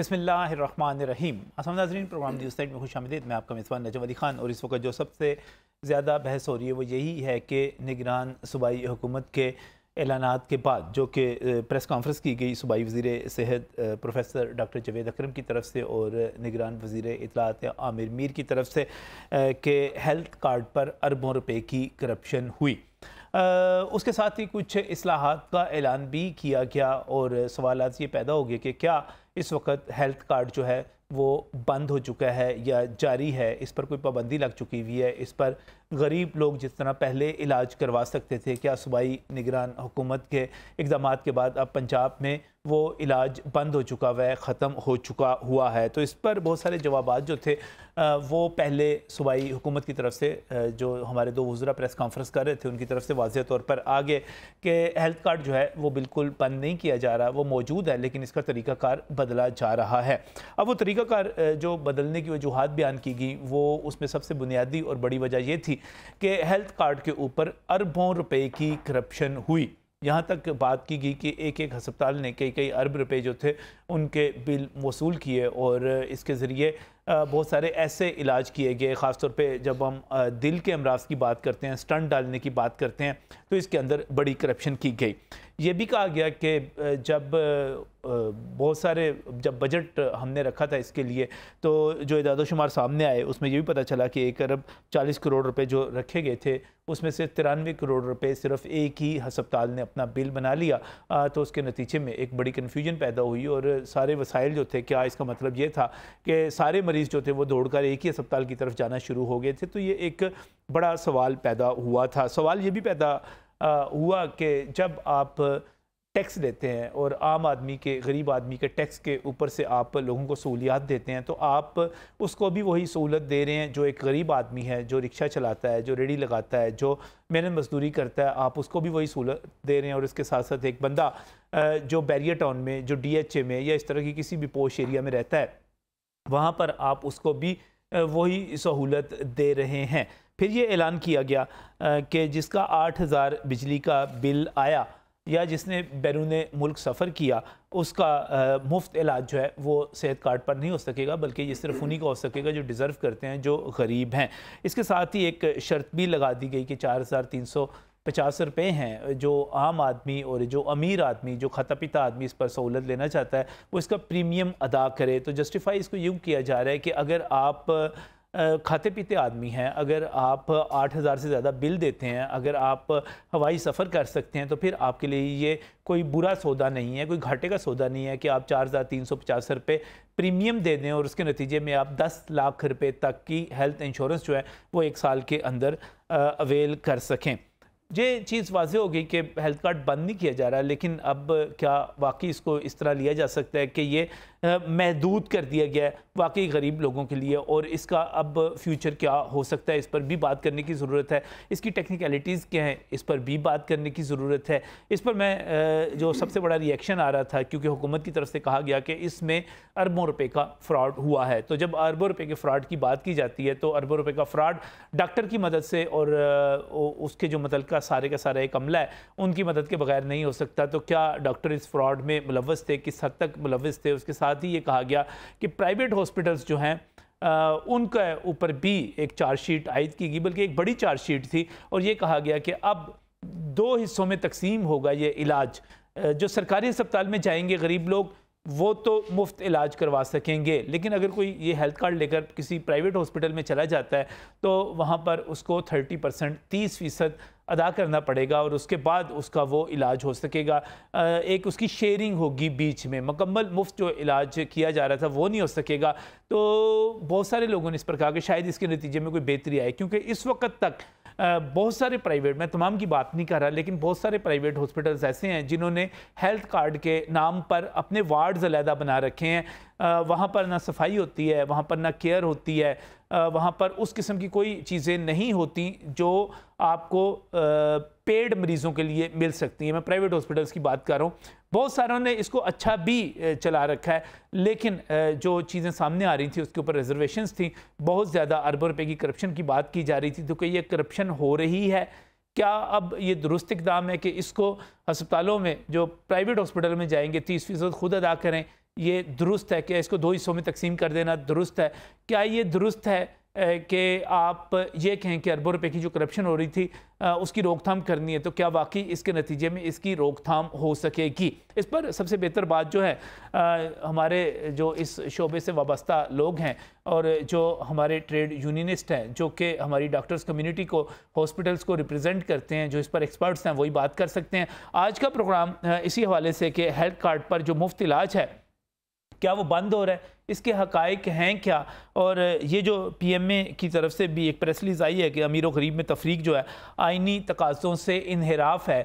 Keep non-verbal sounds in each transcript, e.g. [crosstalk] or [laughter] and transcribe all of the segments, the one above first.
बसमीम असम नाजरीन programme news side में खुश आमदीद मैं आपका मिसवान नजम अली खान और इस वक्त जो सबसे ज़्यादा बहस हो रही है वो यही है कि निगरान सूबाई हुकूमत के ऐलान के बाद जो कि प्रेस कॉन्फ्रेंस की गई सूबाई वजीर सेहत प्रोफेसर डॉक्टर जवेद अक्रम की तरफ से और निगरान वजीर इतलात आमिर मीर की तरफ से के हेल्थ कार्ड पर अरबों रुपये की करप्शन हुई उसके साथ ही कुछ असलाहत का ऐलान भी किया गया और सवाल ये पैदा हो गए कि क्या इस वक्त हेल्थ कार्ड जो है वो बंद हो चुका है या जारी है इस पर कोई पाबंदी लग चुकी हुई है इस पर गरीब लोग जिस तरह पहले इलाज करवा सकते थे क्या सूबाई निगरान हुकूमत के इकदाम के बाद अब पंजाब में वो इलाज बंद हो चुका हुआ है ख़त्म हो चुका हुआ है तो इस पर बहुत सारे जवाब जो थे वो पहले सूबाई हुकूमत की तरफ से जो हमारे दो वजरा प्रेस कॉन्फ्रेंस कर रहे थे उनकी तरफ से वाज तौर पर आ गए कि हेल्थ कार्ड जो है वो बिल्कुल बंद नहीं किया जा रहा वो मौजूद है लेकिन इसका तरीक़ाकार बदला जा रहा है अब वो तरीक़ाकार जो बदलने की वजूहत बयान की गई वो उसमें सबसे बुनियादी और बड़ी वजह ये थी कि हेल्थ कार्ड के ऊपर अरबों रुपये की करप्शन हुई यहाँ तक बात की गई कि एक एक हस्पताल ने कई कई अरब रुपए जो थे उनके बिल वसूल किए और इसके ज़रिए बहुत सारे ऐसे इलाज किए गए ख़ासतौर पे जब हम दिल के अमराज की बात करते हैं स्टंट डालने की बात करते हैं तो इसके अंदर बड़ी करप्शन की गई ये भी कहा गया कि जब बहुत सारे जब बजट हमने रखा था इसके लिए तो जो इदादोशुमार सामने आए उसमें ये भी पता चला कि एक अरब चालीस करोड़ रुपए जो रखे गए थे उसमें से तिरानवे करोड़ रुपए सिर्फ एक ही हस्पताल ने अपना बिल बना लिया तो उसके नतीजे में एक बड़ी कन्फ्यूजन पैदा हुई और सारे वसाइल जो थे क्या इसका मतलब ये था कि सारे मरीज़ जो थे वो दौड़कर एक ही अस्पताल की तरफ जाना शुरू हो गए थे तो ये एक बड़ा सवाल पैदा हुआ था सवाल ये भी पैदा हुआ कि जब आप टैक्स देते हैं और आम आदमी के गरीब आदमी के टैक्स के ऊपर से आप लोगों को सहूलियात देते हैं तो आप उसको भी वही सहूलत दे रहे हैं जो एक गरीब आदमी है जो रिक्शा चलाता है जो रेडी लगाता है जो मेहनत मजदूरी करता है आप उसको भी वही सहूलत दे रहे हैं और इसके साथ साथ एक बंदा जो बैरियर टाउन में जो डी एच ए में या इस तरह की किसी भी पोश एरिया में रहता है वहाँ पर आप उसको भी वही सहूलत दे रहे हैं फिर ये ऐलान किया गया कि जिसका आठ हज़ार बिजली का बिल आया या जिसने बैरून मुल्क सफ़र किया उसका मुफ्त इलाज जो है वो सेहत कार्ड पर नहीं हो सकेगा बल्कि ये सिर्फ उन्हीं का हो सकेगा जो डिज़र्व करते हैं जो गरीब हैं इसके साथ ही एक शर्त भी लगा दी गई कि चार हज़ार तीन सौ पचास रुपये हैं जो आम आदमी और जो अमीर आदमी जो खाता पीता आदमी इस पर सहूलत लेना चाहता है वो इसका प्रीमियम अदा करे तो जस्टिफाई इसको यूँ किया जा रहा है कि अगर आप खाते पीते आदमी हैं अगर आप आठ हज़ार से ज़्यादा बिल देते हैं अगर आप हवाई सफ़र कर सकते हैं तो फिर आपके लिए ये कोई बुरा सौदा नहीं है कोई घाटे का सौदा नहीं है कि आप चार हज़ार तीन सौ पचास रुपये प्रीमियम दे दें और उसके नतीजे में आप दस लाख रुपये तक की हेल्थ इंश्योरेंस जो है वो एक साल के अंदर अवेल कर सकें ये चीज़ वाज गई कि हेल्थ कार्ड बंद नहीं किया जा रहा लेकिन अब क्या वाकई इसको इस तरह लिया जा सकता है कि ये महदूद कर दिया गया है वाकई गरीब लोगों के लिए और इसका अब फ्यूचर क्या हो सकता है इस पर भी बात करने की ज़रूरत है इसकी टेक्निकलिटीज़ क्या हैं इस पर भी बात करने की ज़रूरत है इस पर मैं जो सबसे बड़ा रिएक्शन आ रहा था क्योंकि हुकूमत की तरफ से कहा गया कि इसमें अरबों रुपये का फ्रॉड हुआ है तो जब अरबों रुपये के फ्रॉड की बात की जाती है तो अरबों रुपये का फ्रॉड डॉक्टर की मदद से और उसके जो मतलब का सारे का सारा एक अमला है उनकी मदद के बगैर नहीं हो सकता तो क्या डॉक्टर इस फ्रॉड में मुलवस थे किस हद तक मुलवस थे उसके साथ ही ये कहा गया कि प्राइवेट हॉस्पिटल्स जो हैं उनके ऊपर भी एक चार्जशीट आयद की गई बल्कि एक बड़ी चार्जशीट थी और ये कहा गया कि अब दो हिस्सों में तकसीम होगा ये इलाज जो सरकारी अस्पताल में जाएंगे गरीब लोग वो तो मुफ्त इलाज करवा सकेंगे लेकिन अगर कोई ये हेल्थ कार्ड लेकर किसी प्राइवेट हॉस्पिटल में चला जाता है तो वहाँ पर उसको थर्टी परसेंट तीस फ़ीसद अदा करना पड़ेगा और उसके बाद उसका वो इलाज हो सकेगा एक उसकी शेयरिंग होगी बीच में मकम्मल मुफ्त जो इलाज किया जा रहा था वो नहीं हो सकेगा तो बहुत सारे लोगों ने इस पर कहा कि शायद इसके नतीजे में कोई बेहतरी आए क्योंकि इस वक्त तक बहुत सारे प्राइवेट मैं तमाम की बात नहीं कर रहा लेकिन बहुत सारे प्राइवेट हॉस्पिटल्स ऐसे हैं जिन्होंने हेल्थ कार्ड के नाम पर अपने वार्ड्स अलहदा बना रखे हैं वहाँ पर ना सफाई होती है वहाँ पर ना केयर होती है वहाँ पर उस किस्म की कोई चीज़ें नहीं होती जो आपको पेड मरीज़ों के लिए मिल सकती हैं मैं प्राइवेट हॉस्पिटल्स की बात कर रहा हूँ बहुत सारों ने इसको अच्छा भी चला रखा है लेकिन जो चीज़ें सामने आ रही थी उसके ऊपर रिजर्वेशन थी बहुत ज़्यादा अरबों रुपये की करप्शन की बात की जा रही थी तो कि ये करप्शन हो रही है क्या अब ये दुरुस्त इकदाम है कि इसको अस्पतालों में जो प्राइवेट हॉस्पिटल में जाएंगे तीस फ़ीसद खुद अदा करें ये दुरुस्त है क्या इसको दो हिस्सों में तकसीम कर देना दुरुस्त है क्या ये दुरुस्त है कि आप ये कहें कि अरबों रुपये की जो करप्शन हो रही थी उसकी रोकथाम करनी है तो क्या वाकई इसके नतीजे में इसकी रोकथाम हो सकेगी इस पर सबसे बेहतर बात जो है हमारे जो इस शोबे से वाबस्ता लोग हैं और जो हमारे ट्रेड यूनियनिस्ट हैं जो कि हमारी डॉक्टर्स कम्युनिटी को हॉस्पिटल्स को रिप्रेजेंट करते हैं जो इस पर एक्सपर्ट्स हैं वही बात कर सकते हैं आज का प्रोग्राम इसी हवाले से कि हेल्थ कार्ड पर जो मुफ्त इलाज है क्या वो बंद हो रहा है इसके हकायक हैं क्या और ये जो पी एम ए की तरफ से भी एक प्रेस रिलीज़ आई है कि अमीर व गरीब में तफरीक जो है आइनी तकाज़ों से इनहराफ है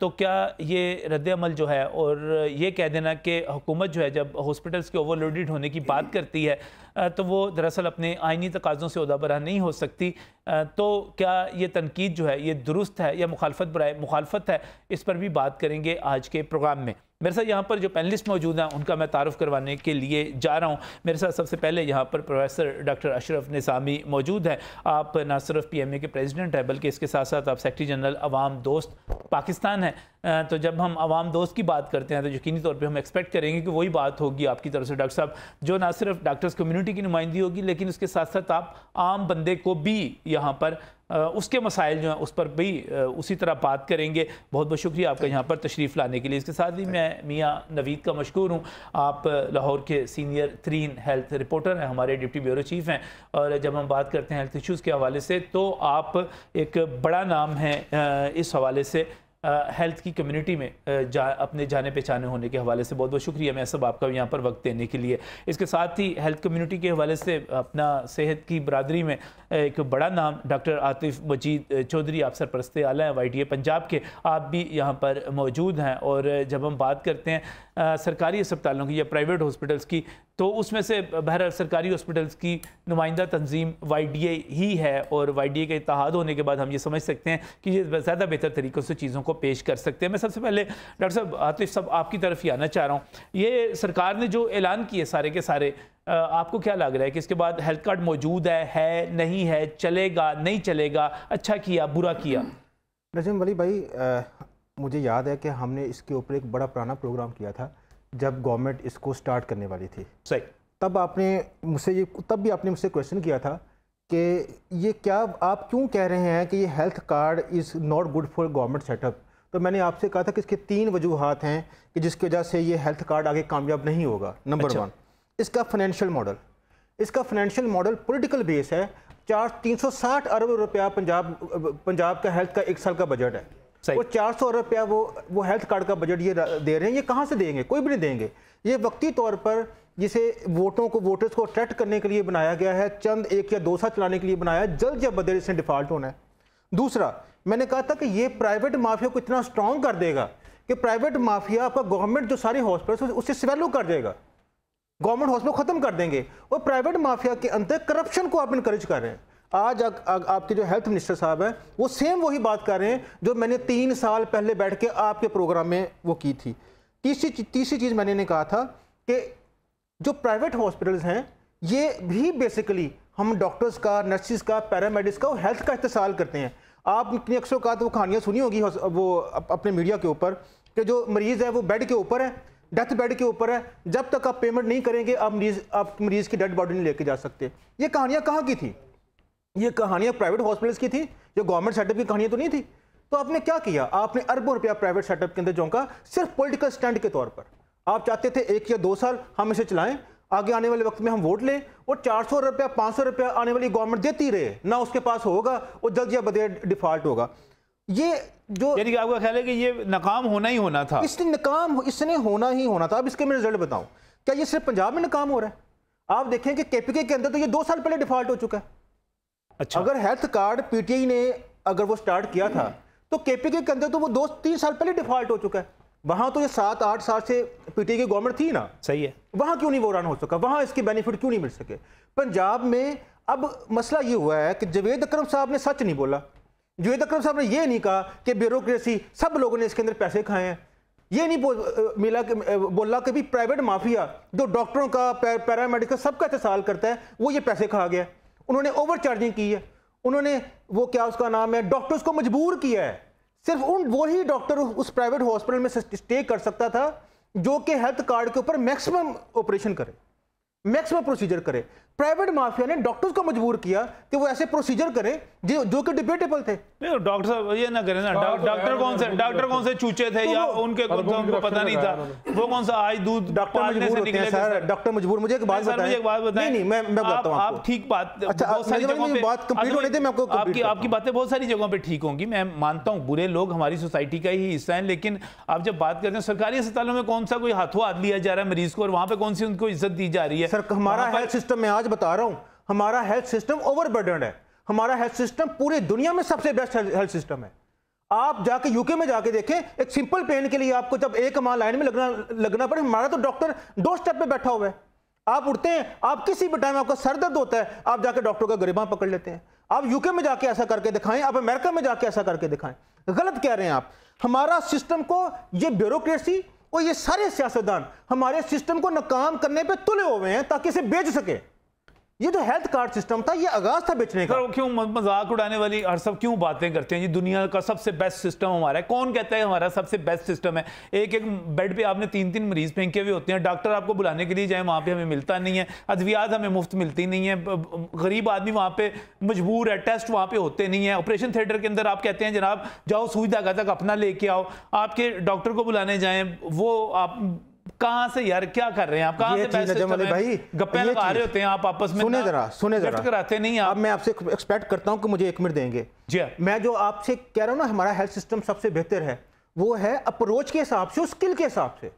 तो क्या ये रद्दमल जो है और ये कह देना कि हुकूमत जो है जब हॉस्पिटल्स के ओवरलोडेड होने की बात करती है तो वो दरअसल अपने आइनी तकाज़ों से उदाबरा नहीं हो सकती तो क्या ये तनकीद जो है ये दुरुस्त है या मुखालफत बरए मुखालफत है इस पर भी बात करेंगे आज के प्रोग्राम में मेरे साथ यहाँ पर जो पैनलिस्ट मौजूद हैं उनका मैं तारफ़ करवाने के लिए जा रहा हूँ मेरे साथ सबसे पहले यहाँ पर प्रोफेसर डॉक्टर अशरफ निसामी मौजूद हैं आप ना सिर्फ पी एम ए के प्रेजिडेंट हैं बल्कि इसके साथ साथ आप सेक्रटरी जनरल अवाम दोस्त पाकिस्तान हैं तो जब हम आवाम दोस्त की बात करते हैं तो यकीनी तौर पर हम एक्सपेक्ट करेंगे कि वही बात होगी आपकी तरफ से डॉक्टर साहब जो ना सिर्फ डॉक्टर्स कम्यूनिटी की नुमाइंदगी होगी लेकिन उसके साथ साथ आप आम बंदे को भी यहाँ पर उसके मसाइल जो हैं उस पर भी उसी तरह बात करेंगे बहुत बहुत शुक्रिया आपका यहाँ पर तशरीफ़ लाने के लिए इसके साथ ही मैं मियाँ नवीद का मशहूर हूँ आप लाहौर के सीनियर तरीन हेल्थ रिपोर्टर हैं हमारे डिप्टी ब्यूरो चीफ़ हैं और जब हम बात करते हैं हेल्थ इश्यूज़ के हवाले से तो आप एक बड़ा नाम हैं इस हवाले से हेल्थ की कम्युनिटी में जा अपने जाने पहचाने होने के हवाले से बहुत बहुत शुक्रिया मैं सब आपका यहाँ पर वक्त देने के लिए इसके साथ ही हेल्थ कम्युनिटी के हवाले से अपना सेहत की बरदरी में एक बड़ा नाम डॉक्टर आतिफ मजीद चौधरी आप सरपरस्त आला हैं वाई पंजाब के आप भी यहाँ पर मौजूद हैं और जब हम बात करते हैं सरकारी अस्पतालों की या प्राइवेट हॉस्पिटल्स की तो उसमें से बहर सरकारी हॉस्पिटल्स की नुमाइंदा तंजीम वाई डी ए ही है और वाई डी ए के इतिहाद होने के बाद हम ये समझ सकते हैं कि ये ज़्यादा बेहतर तरीक़ों से चीज़ों को पेश कर सकते हैं मैं सबसे पहले डॉक्टर साहब आतिफ साहब आपकी तरफ ही आना चाह रहा हूँ ये सरकार ने जो ऐलान किए सारे के सारे आपको क्या लग रहा है कि इसके बाद हेल्थ कार्ड मौजूद है है नहीं है चलेगा नहीं चलेगा अच्छा किया बुरा किया रजन वली भाई मुझे याद है कि हमने इसके ऊपर एक बड़ा पुराना प्रोग्राम किया था जब गवर्नमेंट इसको स्टार्ट करने वाली थी सही तब आपने मुझसे ये तब भी आपने मुझसे क्वेश्चन किया था कि ये क्या आप क्यों कह रहे हैं कि ये health card is not good for government setup तो मैंने आपसे कहा था कि इसके तीन वजूहत हैं कि जिसकी वजह से ये हेल्थ कार्ड आगे कामयाब नहीं होगा नंबर अच्छा। वन इसका फाइनेंशियल मॉडल इसका फाइनेंशियल मॉडल पॉलिटिकल बेस है चार तीन सौ साठ अरब रुपया पंजाब पंजाब का हेल्थ का एक साल का बजट है वो चार सौ रुपया वो वो हेल्थ कार्ड का बजट ये दे रहे हैं ये कहाँ से देंगे कोई भी नहीं देंगे ये वक्ती तौर पर जिसे वोटों को वोटर्स को अट्रैक्ट करने के लिए बनाया गया है चंद एक या दो साल चलाने के लिए बनाया है जल्द या बदल इसने डिफॉल्ट होना है दूसरा मैंने कहा था कि ये प्राइवेट माफिया को इतना स्ट्रॉन्ग कर देगा कि प्राइवेट माफिया आपका गवर्नमेंट जो सारे हॉस्पिटल उससे स्वेलो कर देगा गवर्नमेंट हॉस्पिटल ख़त्म कर देंगे और प्राइवेट माफिया के अंदर करप्शन को आप इनकरेज कर रहे हैं आज आ, आ, आपके जो हेल्थ मिनिस्टर साहब हैं वो सेम वही बात कर रहे हैं जो मैंने तीन साल पहले बैठ के आपके प्रोग्राम में वो की थी तीसरी तीसरी चीज़ मैंने कहा था कि जो प्राइवेट हॉस्पिटल्स हैं ये भी बेसिकली हम डॉक्टर्स का नर्सिस का पैरामेडिक्स का और हेल्थ का इस्तेसाल करते हैं आपने अक्सर कहा तो वो कहानियाँ सुनी होगी वो अपने मीडिया के ऊपर कि जो मरीज़ है वो बेड के ऊपर है डेथ बेड के ऊपर है जब तक आप पेमेंट नहीं करेंगे आप मरीज़ आप मरीज़ की डेड बॉडी नहीं लेके जा सकते ये कहानियाँ कहाँ की थी ये कहानियाँ प्राइवेट हॉस्पिटल्स की थी ये गवर्नमेंट सेटअप की कहानियाँ तो नहीं थी तो आपने क्या किया आपने अरबों रुपया प्राइवेट सेटअप के अंदर झोंका सिर्फ पॉलिटिकल स्टैंड के तौर पर आप चाहते थे एक या दो साल हम इसे चलाएं आगे आने वाले वक्त में हम वोट लें और चार सौ रुपया पाँच सौ रुपया आने वाली गवर्नमेंट देती रहे ना उसके पास होगा और जल्द या बदेर डिफॉल्ट होगा ये जो यानी कि आपका ख्याल है कि ये नाकाम होना ही होना था इसने नाकाम इसने होना ही होना था अब इसके मैं रिजल्ट बताऊं क्या ये सिर्फ पंजाब में नाकाम हो रहा है आप देखें कि केपीके के अंदर तो ये दो साल पहले डिफॉल्ट हो चुका है अच्छा अगर हेल्थ कार्ड पीटीआई ने अगर वो स्टार्ट किया था तो केपीके के अंदर तो वो दो तीन साल पहले डिफॉल्ट हो चुका है वहां तो ये सात आठ साल से पीटीआई की गवर्नमेंट थी ना सही है वहां क्यों नहीं वो रन हो सका वहां इसके बेनिफिट क्यों नहीं मिल सके पंजाब में अब मसला ये हुआ है कि जवेद अक्रम साहब ने सच नहीं बोला जवेद अक्रम साहब ने यह नहीं कहा कि ब्यूरोक्रेसी सब लोगों ने इसके अंदर पैसे खाए हैं ये नहीं बोल, मिला कि बोला कि भी प्राइवेट माफिया जो डॉक्टरों का पैरामेडिकल सबका एहतसाल करता है वो ये पैसे खा गया उन्होंने ओवर चार्जिंग की है उन्होंने वो क्या उसका नाम है डॉक्टर्स को मजबूर किया है सिर्फ उन वही डॉक्टर उस प्राइवेट हॉस्पिटल में स्टे कर सकता था जो कि हेल्थ कार्ड के ऊपर मैक्सिमम ऑपरेशन करे मैक्सिमम प्रोसीजर करे प्राइवेट माफिया ने डॉक्टर्स को मजबूर किया कि वो ऐसे प्रोसीजर करें जो जो कि डिबेटेबल थे नहीं डॉक्टर साहब ये ना करें ना हाँ, तो डॉक्टर कौन से डॉक्टर कौन से चूचे थे तो या उनके तो उनको पता नहीं था वो कौन सा आज दूध डॉक्टर मजबूर होते हैं सर डॉक्टर मजबूर मुझे एक बात बताएं मुझे एक बात बताएं नहीं मैं मैं बताता हूं आप ठीक बात अच्छा, बहुत सारी जगहों पे बात कंप्लीट होने दे मैं आपको आपकी आपकी बातें बहुत सारी जगहों पे ठीक होंगी मैं मानता हूं बुरे लोग हमारी सोसाइटी का ही हिस्सा हैं लेकिन आप जब बात करते हैं सरकारी अस्पतालों में कौन सा कोई हाथों हाथ लिया जा रहा है मरीज को और वहां पे कौन सी उनको इज्जत दी जा रही है सर हमारा हेल्थ सिस्टम में आज आज बता रहा हूं हमारा हेल्थ सिस्टम ओवरबर्डन है हमारा हेल्थ सिस्टम पूरी दुनिया में सबसे बेस्ट हेल्थ सिस्टम है आप जाके यूके में जाके देखें एक सिंपल पेन के लिए आपको जब एक माह लाइन में लगना लगना पड़े हमारा तो डॉक्टर दो स्टेप पे बैठा हुआ है आप उठते हैं आप किसी भी टाइम आपका सर दर्द होता है आप जाके डॉक्टर का गरीबा पकड़ लेते हैं आप यूके में जाके ऐसा करके दिखाएं आप अमेरिका में जाके ऐसा करके दिखाएं गलत कह रहे हैं आप हमारा सिस्टम को ये ब्यूरोक्रेसी और ये सारे सियासतदान हमारे सिस्टम को नाकाम करने पर तुले हुए हैं ताकि इसे बेच सके ये जो हेल्थ कार्ड सिस्टम था ये आगाज था बेचने का क्यों मजाक उड़ाने वाली हर सब क्यों बातें करते हैं ये दुनिया का सबसे बेस्ट सिस्टम हमारा है कौन कहता है हमारा सबसे बेस्ट सिस्टम है एक एक बेड पे आपने तीन तीन मरीज फेंके हुए होते हैं डॉक्टर आपको बुलाने के लिए जाए वहाँ पे हमें मिलता नहीं है अद्वियात हमें मुफ्त मिलती नहीं है गरीब आदमी वहाँ पे मजबूर है टेस्ट वहाँ पे होते नहीं है ऑपरेशन थिएटर के अंदर आप कहते हैं जनाब जाओ सुई धागा तक अपना लेके आओ आपके डॉक्टर को बुलाने जाए वो आप कहां से यार क्या कर रहे हैं आप कहां से पैसे भाई गप्पे लगा रहे होते हैं आप आपस में सुने जरा सुने जरा कराते नहीं आप मैं आपसे एक्सपेक्ट करता हूं कि मुझे एक मिनट देंगे जी हाँ। मैं जो आपसे कह रहा हूं ना हमारा हेल्थ सिस्टम सबसे बेहतर है वो है अप्रोच के हिसाब से स्किल के हिसाब से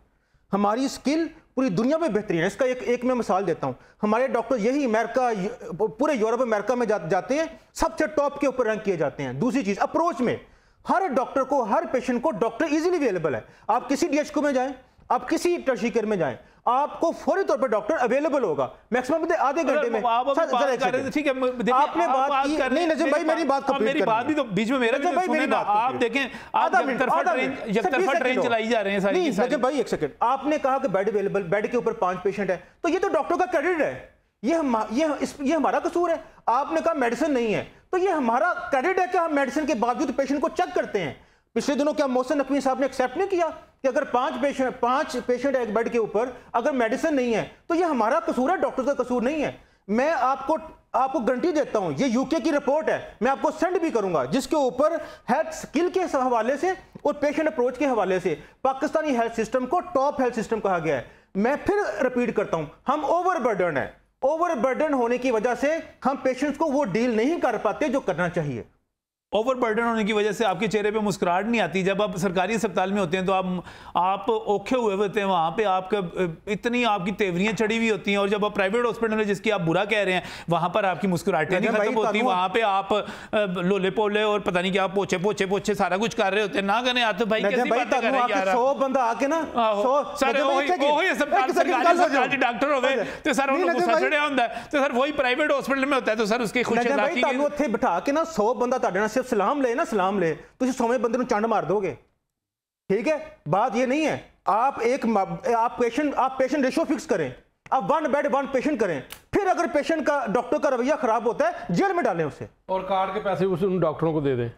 हमारी स्किल पूरी दुनिया में बेहतरीन है इसका एक एक मैं मिसाल देता हूँ हमारे डॉक्टर यही अमेरिका पूरे यूरोप अमेरिका में जा, जाते हैं सबसे टॉप के ऊपर रैंक किए जाते हैं दूसरी चीज़ अप्रोच में हर डॉक्टर को हर पेशेंट को डॉक्टर इजीली अवेलेबल है आप किसी डीएच में जाएं आप किसी टर्शीकर में जाएं आपको फौरी तौर पर डॉक्टर अवेलेबल होगा मैक्सिमम आधे घंटे में आप बात कर रहे ठीक है आपने बात की नहीं नजर भाई मेरी बात मेरी बात भी तो बीच में मेरा तो भाई मेरी बात आप देखें आधा यकतरफा ट्रेन चलाई जा रहे हैं सारी नजर भाई एक सेकंड आपने कहा कि बेड अवेलेबल बेड के ऊपर पांच पेशेंट है तो ये तो डॉक्टर का क्रेडिट है ये हम ये इस ये हमारा कसूर है आपने कहा मेडिसिन नहीं है तो ये हमारा क्रेडिट है कि हम मेडिसिन के बावजूद पेशेंट को चेक करते हैं पिछले दिनों क्या मोहसिन नकवी साहब ने एक्सेप्ट नहीं किया कि अगर पांच पेशेंट पांच पेशेंट एक बेड के ऊपर अगर मेडिसिन नहीं है तो ये हमारा कसूर है डॉक्टर का कसूर नहीं है मैं आपको आपको गारंटी देता हूं ये यूके की रिपोर्ट है मैं आपको सेंड भी करूंगा जिसके ऊपर हेल्थ स्किल के हवाले से और पेशेंट अप्रोच के हवाले से पाकिस्तानी हेल्थ सिस्टम को टॉप हेल्थ सिस्टम कहा गया है मैं फिर रिपीट करता हूं हम ओवरबर्डन है ओवरबर्डन होने की वजह से हम पेशेंट्स को वो डील नहीं कर पाते जो करना चाहिए ओवरबर्डन होने की वजह से आपके चेहरे पे मुस्कुराहट नहीं आती जब आप सरकारी अस्पताल में होते हैं तो आप आप ओखे हुए होते हैं वहाँ पे आपका इतनी आपकी तेवरियाँ चढ़ी हुई होती हैं और जब आप प्राइवेट हॉस्पिटल में जिसकी आप बुरा कह रहे हैं वहाँ पर आपकी मुस्कुराहटें नहीं खत्म होती वहाँ पे आप लोले पोले और पता नहीं क्या पोछे पोछे पोछे सारा कुछ कर रहे होते हैं ना कहने आते तो भाई डॉक्टर हो गए तो सर ਹੋਵੇ ਤੇ ਸਰ तो सर वही प्राइवेट हॉस्पिटल में होता है तो सर उसकी खुशी ਉੱਥੇ के ना सौ बंदा सिर्फ सलाम ले ना सलाम ले ਤੁਸੀਂ ਸੌਵੇਂ ਬੰਦੇ ਨੂੰ ਚੰਡ ਮਾਰ ਦੋਗੇ ठीक है बात ये नहीं है आप एक आप पेशेंट आप पेशेंट रेशो फिक्स करें अब वन बेड वन पेशेंट करें फिर अगर पेशेंट का डॉक्टर का रवैया खराब होता है जेल में डालें उसे और कार्ड के पैसे उस डॉक्टरों को दे दें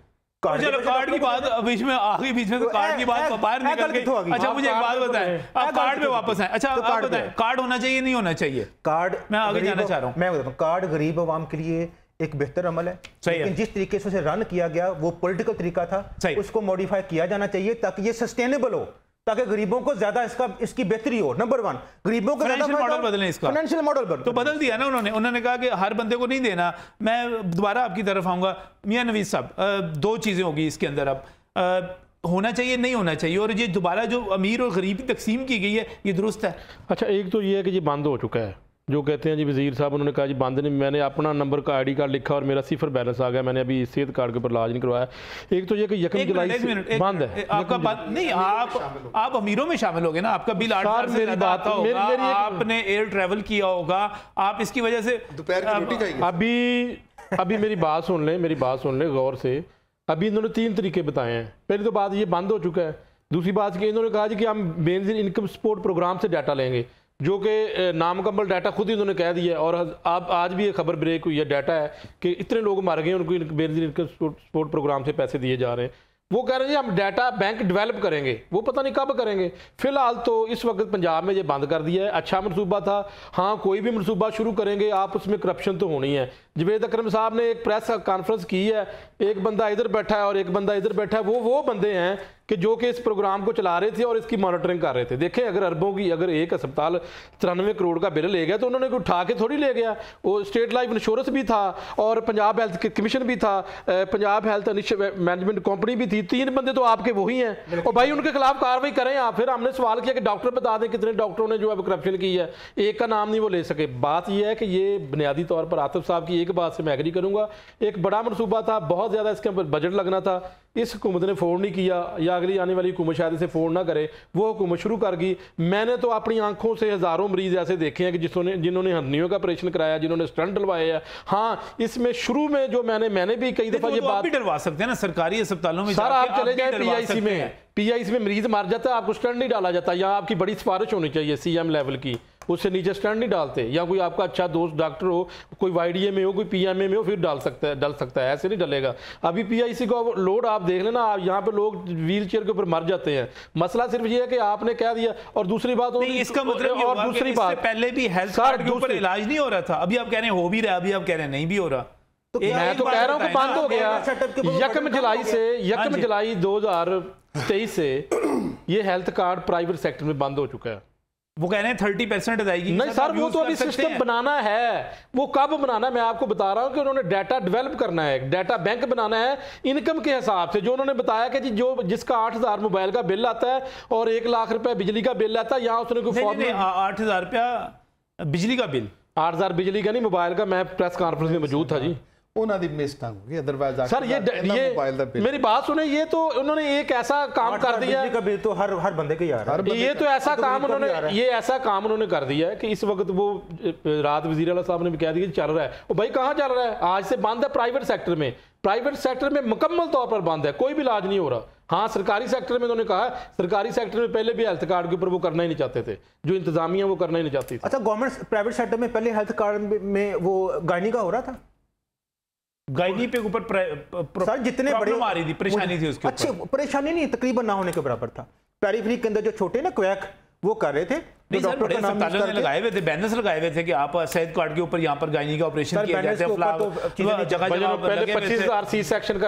कार्ड की बात बीच में आखिरी बीच में तो कार्ड की बात तो बाहर निकल गई तो अच्छा मुझे एक बात बताएं आप कार्ड पे तो वापस आए अच्छा आप बताएं कार्ड होना चाहिए नहीं होना चाहिए कार्ड मैं आगे जाना चाह रहा हूँ मैं कार्ड गरीब आवाम के लिए एक बेहतर अमल है सही लेकिन है। जिस तरीके से उसे रन किया गया वो पॉलिटिकल तरीका था उसको मॉडिफाई किया जाना चाहिए ताकि ये सस्टेनेबल हो ताकि गरीबों को ज्यादा इसका इसकी बेहतरी हो नंबर वन गरीबों को फाइनेंशियल मॉडल बदले इसका फाइनेंशियल मॉडल बदल तो बदल दिया ना उन्होंने उन्होंने कहा कि हर बंदे को नहीं देना मैं दोबारा आपकी तरफ आऊंगा मियां नवीद साहब दो चीज़ें होगी इसके अंदर अब होना चाहिए नहीं होना चाहिए और ये दोबारा जो अमीर और गरीब की तकसीम की गई है ये दुरुस्त है अच्छा एक तो ये है कि ये बंद हो चुका है जो कहते हैं जी वज़ीर साहब उन्होंने कहा जी बंद नहीं मैंने अपना नंबर का आईडी कार्ड लिखा और मेरा सिफर बैलेंस आ गया मैंने अभी सेहत कार्ड के ऊपर इलाज नहीं करवाया एक तो ये कि यकम जुलाई बंद है आपका बंद नहीं आप आप अमीरों में शामिल हो गए ना आपका बिल आठ मेरी बात आपने एयर ट्रेवल किया होगा आप इसकी वजह से दोपहर अभी अभी मेरी बात सुन लें मेरी बात सुन लें गौर से अभी इन्होंने तीन तरीके बताए हैं पहली तो बात ये बंद हो चुका है दूसरी बात कि इन्होंने कहा कि हम बेनजिन इनकम सपोर्ट प्रोग्राम से डाटा लेंगे जो कि नामकम्बल डाटा खुद ही उन्होंने कह दिया और आप आज भी ये खबर ब्रेक हुई है डाटा है कि इतने लोग मर गए उनको बेनजी इनकम सपोर्ट प्रोग्राम से पैसे दिए जा रहे हैं वो कह रहे हैं जी हम डाटा बैंक डेवलप करेंगे वो पता नहीं कब करेंगे फिलहाल तो इस वक्त पंजाब में ये बंद कर दिया है अच्छा मनसूबा था हाँ कोई भी मनसूबा शुरू करेंगे आप उसमें करप्शन तो होनी है जवेद अक्रम साहब ने एक प्रेस कॉन्फ्रेंस की है एक बंदा इधर बैठा है और एक बंदा इधर बैठा है वो वो बंदे हैं कि जो कि इस प्रोग्राम को चला रहे थे और इसकी मॉनिटरिंग कर रहे थे देखें अगर अरबों की अगर एक अस्पताल तिरानवे करोड़ का बिल ले गया तो उन्होंने उठा के थोड़ी ले गया वो स्टेट लाइफ इंश्योरेंस भी था और पंजाब हेल्थ कमीशन भी था पंजाब हेल्थ मैनेजमेंट कंपनी भी थी तीन बंदे तो आपके वही हैं और भाई उनके खिलाफ कार्रवाई करें आप फिर हमने सवाल किया कि डॉक्टर बता दें कितने डॉक्टरों ने जो है करप्शन की है एक का नाम नहीं वो ले सके बात यह है कि ये बुनियादी तौर पर आतिफ साहब की एक एक बात से मैं एग्री करूँगा एक बड़ा मनसूबा था बहुत ज़्यादा इसके ऊपर बजट लगना था इस हुकूमत ने फोन नहीं किया या अगली आने वाली हुकूमत शायद इसे फोन ना करे वो हुकूमत शुरू कर गई मैंने तो अपनी आंखों से हज़ारों मरीज़ ऐसे देखे हैं कि जिसने जिन्होंने हंडनियों का ऑपरेशन कराया जिन्होंने स्टंट डलवाए हैं हाँ इसमें शुरू में जो मैंने मैंने भी कई दफ़ा ये तो बात डलवा सकते हैं ना सरकारी अस्पतालों में सर आप चले जाए पी आई में पी में मरीज़ मार जाता है आपको स्टंट नहीं डाला जाता यहाँ आपकी बड़ी सिफारिश होनी चाहिए सी लेवल की उससे नीचे स्टैंड नहीं डालते या कोई आपका अच्छा दोस्त डॉक्टर हो कोई वाई में हो कोई पी में हो फिर डाल सकता है डाल सकता है ऐसे नहीं डलेगा अभी पी का लोड आप देख लेना आप यहाँ पे लोग व्हील चेयर के ऊपर मर जाते हैं मसला सिर्फ ये है कि आपने कह दिया और दूसरी बात इसका मतलब और दूसरी बात पहले भी हेल्थ कार्ड के ऊपर इलाज नहीं हो रहा था अभी आप कह रहे हो भी रहा अभी आप कह रहे हैं नहीं भी हो रहा तो मैं तो कह रहा हूँ बंद हो गया यकम जुलाई से यकम हाँ जुलाई 2023 से ये हेल्थ कार्ड प्राइवेट सेक्टर में बंद हो चुका है वो कह रहे हैं थर्टी परसेंट अदायगी नहीं सर वो तो अभी सिस्टम बनाना है वो कब बनाना है मैं आपको बता रहा हूँ कि उन्होंने डाटा डेवलप करना है डाटा बैंक बनाना है इनकम के हिसाब से जो उन्होंने बताया कि जी जो जिसका आठ हजार मोबाइल का बिल आता है और एक लाख रुपया बिजली का बिल आता है यहाँ उसने कोई आठ हजार रुपया बिजली का बिल आठ हजार बिजली का नहीं मोबाइल का मैं प्रेस कॉन्फ्रेंस में मौजूद था जी मेरी बात सुने ये तो उन्होंने एक ऐसा काम कर दिया का बिल तो हर हर बंदे का है ये तो ऐसा काम उन्होंने ये ऐसा काम उन्होंने कर दिया है कि इस वक्त वो रात वजीर साहब ने भी कह दिया चल रहा है वो भाई कहाँ चल रहा है आज से बंद है प्राइवेट सेक्टर में प्राइवेट सेक्टर में मुकम्मल तौर पर बंद है कोई भी इलाज नहीं हो रहा हाँ सरकारी सेक्टर में उन्होंने कहा सरकारी सेक्टर में पहले भी हेल्थ कार्ड के ऊपर वो करना ही नहीं चाहते थे जो इंतजामिया वो करना ही नहीं चाहती थी अच्छा गवर्नमेंट प्राइवेट सेक्टर में पहले हेल्थ कार्ड में वो गायनी का हो रहा था गायनी पे ऊपर जितने बड़े मारी थी परेशानी थी उसके अच्छे परेशानी नहीं तकरीबन ना होने के बराबर था पेरीफ्री के अंदर जो छोटे ना क्वैक वो कर रहे थे नहीं तो लगाए हुए थे बैनर्स लगाए हुए थे कि आप सेहत के ऊपर यहाँ पर गायनी का ऑपरेशन किया जाता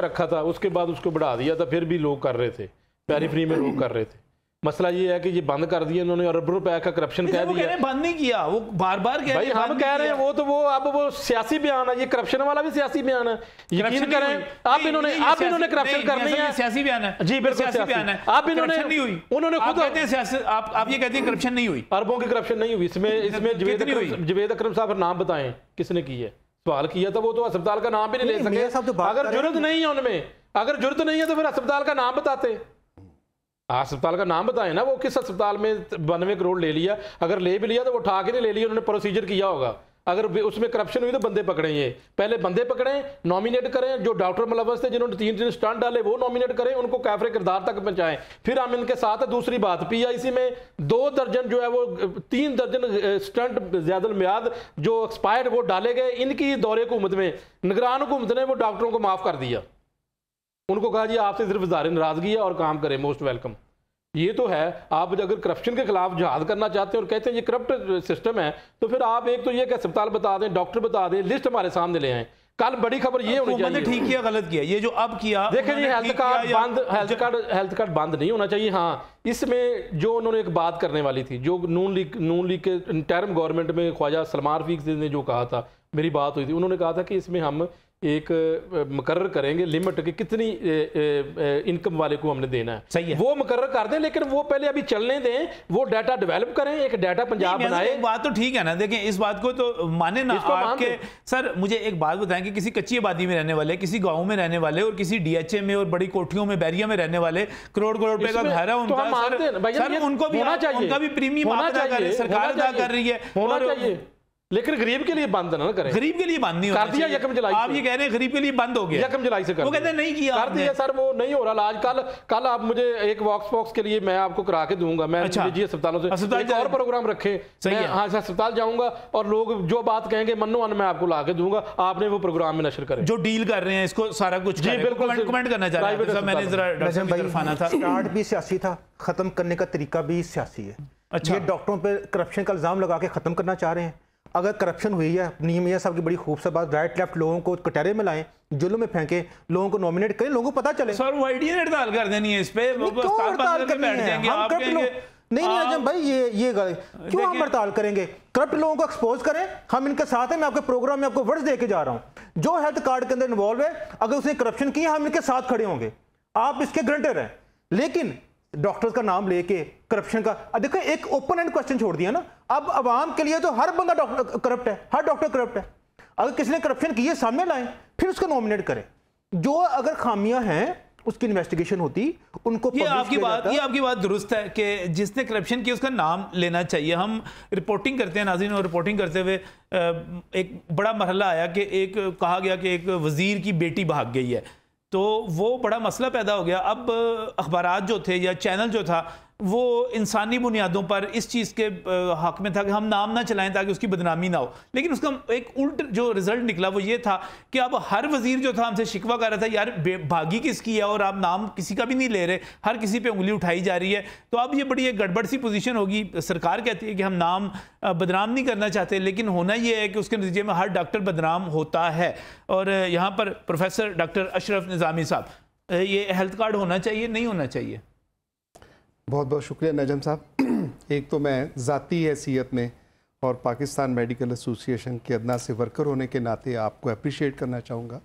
तो था उसके बाद उसको बढ़ा दिया था फिर भी लोग कर रहे थे पेरीफ्री में लोग कर रहे थे मसला ये है कि ये बंद कर दिया उन्होंने अरब रुपए का करप्शन कह दिया बंद नहीं किया वो बार बार कह भाई हम कह रहे हैं वो तो वो अब वो सियासी बयान है ये करप्शन वाला भी सियासी बयान है यकीन करें आप इन्होंने आप इन्होंने करप्शन करनी है सियासी बयान है जी बिल्कुल सियासी बयान है आप इन्होंने नहीं हुई उन्होंने खुद कहते आप आप ये कहते हैं करप्शन नहीं हुई अरबों की करप्शन नहीं हुई इसमें इसमें जवेद जवेद अक्रम साहब नाम बताएं किसने की है सवाल किया था वो तो अस्पताल का नाम भी नहीं ले सके अगर जरूरत नहीं है उनमें अगर जरूरत नहीं है तो फिर अस्पताल का नाम बताते अस्पताल का नाम बताएं ना वो किस अस्पताल में बानवे करोड़ ले लिया अगर ले भी लिया तो वो उठा के नहीं ले लिया उन्होंने प्रोसीजर किया होगा अगर उसमें करप्शन हुई तो बंदे पकड़ेंगे पहले बंदे पकड़ें नॉमिनेट करें जो डॉक्टर मुलवस थे जिन्होंने तीन तीन स्टंट डाले वो नॉमिनेट करें उनको कैफरे किरदार तक पहुंचाएं फिर हम इनके साथ है दूसरी बात पीआईसी में दो दर्जन जो है वो तीन दर्जन स्टंट ज्यादा म्याद जो एक्सपायर वो डाले गए इनकी दौरे हुकूमत में निगरान हुकूमत ने वो डॉक्टरों को माफ़ कर दिया उनको कहा जी आपसे सिर्फ इजहार नाराज़गी है और काम करें मोस्ट वेलकम ये तो है आप अगर करप्शन के खिलाफ जहाद करना चाहते हैं और कहते हैं ये करप्ट सिस्टम है तो फिर आप एक तो ये कि अस्पताल बता दें डॉक्टर बता दें लिस्ट हमारे सामने ले आए कल बड़ी खबर ये होनी चाहिए ठीक किया गलत किया ये जो अब किया देखें जी हेल्थ कार्ड बंद हेल्थ कार्ड हेल्थ कार्ड बंद नहीं होना चाहिए हाँ इसमें जो उन्होंने एक बात करने वाली थी जो नून लीग नून लीग के टर्म गवर्नमेंट में ख्वाजा सलमान रफीक ने जो कहा था मेरी बात हुई थी उन्होंने कहा था कि इसमें हम एक मुकर करेंगे लिमिट कि कितनी इनकम वाले को हमने देना है सही है वो मुकर कर दें लेकिन वो पहले अभी चलने दें वो डाटा डेवलप करें एक डाटा पंजाब तो बनाए बात तो ठीक है ना देखें इस बात को तो माने ना आपके सर मुझे एक बात बताएं कि किसी कच्ची आबादी में रहने वाले किसी गाँव में रहने वाले और किसी डीएचए में और बड़ी कोठियों में बैरिया में रहने वाले करोड़ करोड़ रुपए का घर है तो उनका उनको भी उनका भी प्रीमियम सरकार अदा कर रही है लेकिन गरीब के लिए बंद ना करें गरीब के लिए बंद नहीं कर दिया यकम जुलाई आप ये कह रहे हैं गरीब के लिए बंद हो गया यकम जुलाई से कर वो कहते नहीं किया कर दिया सर वो नहीं हो रहा आज कल कल आप मुझे एक वॉक्स बॉक्स के लिए मैं आपको करा के दूंगा मैं अच्छा। निजी अस्पतालों से एक और प्रोग्राम रखे हाँ अस्पताल जाऊंगा और लोग जो बात कहेंगे मनो अन मैं आपको ला के दूंगा आपने वो प्रोग्राम में नशर करें जो डील कर रहे हैं इसको सारा कुछ जी बिल्कुल था खत्म करने का तरीका भी सियासी है अच्छा। ये डॉक्टरों पर करप्शन का इल्जाम लगा के खत्म करना चाह रहे हैं अगर करप्शन हुई है नीम यह सबकी बड़ी खूबसूरत बात राइट लेफ्ट लोगों को कटहरे में लाएं जेलों में फेंके लोगों को नॉमिनेट करें लोगों को पता चले सर वो हड़ताल कर देनी है इस पे नहीं नहीं आजम भाई ये ये क्यों हम हड़ताल करेंगे करप्ट लोगों को एक्सपोज करें हम इनके साथ हैं मैं आपके प्रोग्राम में आपको वर्ड्स देके जा रहा हूं जो हेल्थ कार्ड के अंदर इन्वॉल्व है अगर उसने करप्शन की हम इनके साथ खड़े होंगे आप इसके ग्रंटर हैं लेकिन डॉक्टर्स का नाम लेके करप्शन का देखो एक ओपन एंड क्वेश्चन छोड़ दिया ना अब आवाम के लिए तो हर बंदा डॉक्टर करप्ट है हर डॉक्टर करप्ट है अगर किसी ने करप्शन की है सामने लाएं फिर उसको नॉमिनेट करें जो अगर खामियां हैं उसकी इन्वेस्टिगेशन होती उनको ये आपकी बात ये आपकी बात दुरुस्त है कि जिसने करप्शन की उसका नाम लेना चाहिए हम रिपोर्टिंग करते हैं नाजिन और रिपोर्टिंग करते हुए एक बड़ा मरहला आया कि एक कहा गया कि एक वज़ीर की बेटी भाग गई है तो वो बड़ा मसला पैदा हो गया अब अखबार जो थे या चैनल जो था वो इंसानी बुनियादों पर इस चीज़ के हक में था कि हम नाम ना चलाएं ताकि उसकी बदनामी ना हो लेकिन उसका एक उल्ट जो रिजल्ट निकला वो ये था कि अब हर वजीर जो था हमसे शिकवा कर रहा था यार भागी किसकी है और आप नाम किसी का भी नहीं ले रहे हर किसी पे उंगली उठाई जा रही है तो अब ये बड़ी एक गड़बड़ सी पोजिशन होगी सरकार कहती है कि हम नाम बदनाम नहीं करना चाहते लेकिन होना यह है कि उसके नतीजे में हर डॉक्टर बदनाम होता है और यहाँ पर प्रोफेसर डॉक्टर अशरफ निज़ामी साहब ये हेल्थ कार्ड होना चाहिए नहीं होना चाहिए बहुत बहुत शुक्रिया नजम साहब [clears throat] एक तो मैं ज़ाती हैसीत में और पाकिस्तान मेडिकल एसोसिएशन के अदना से वर्कर होने के नाते आपको अप्रिशिएट करना चाहूँगा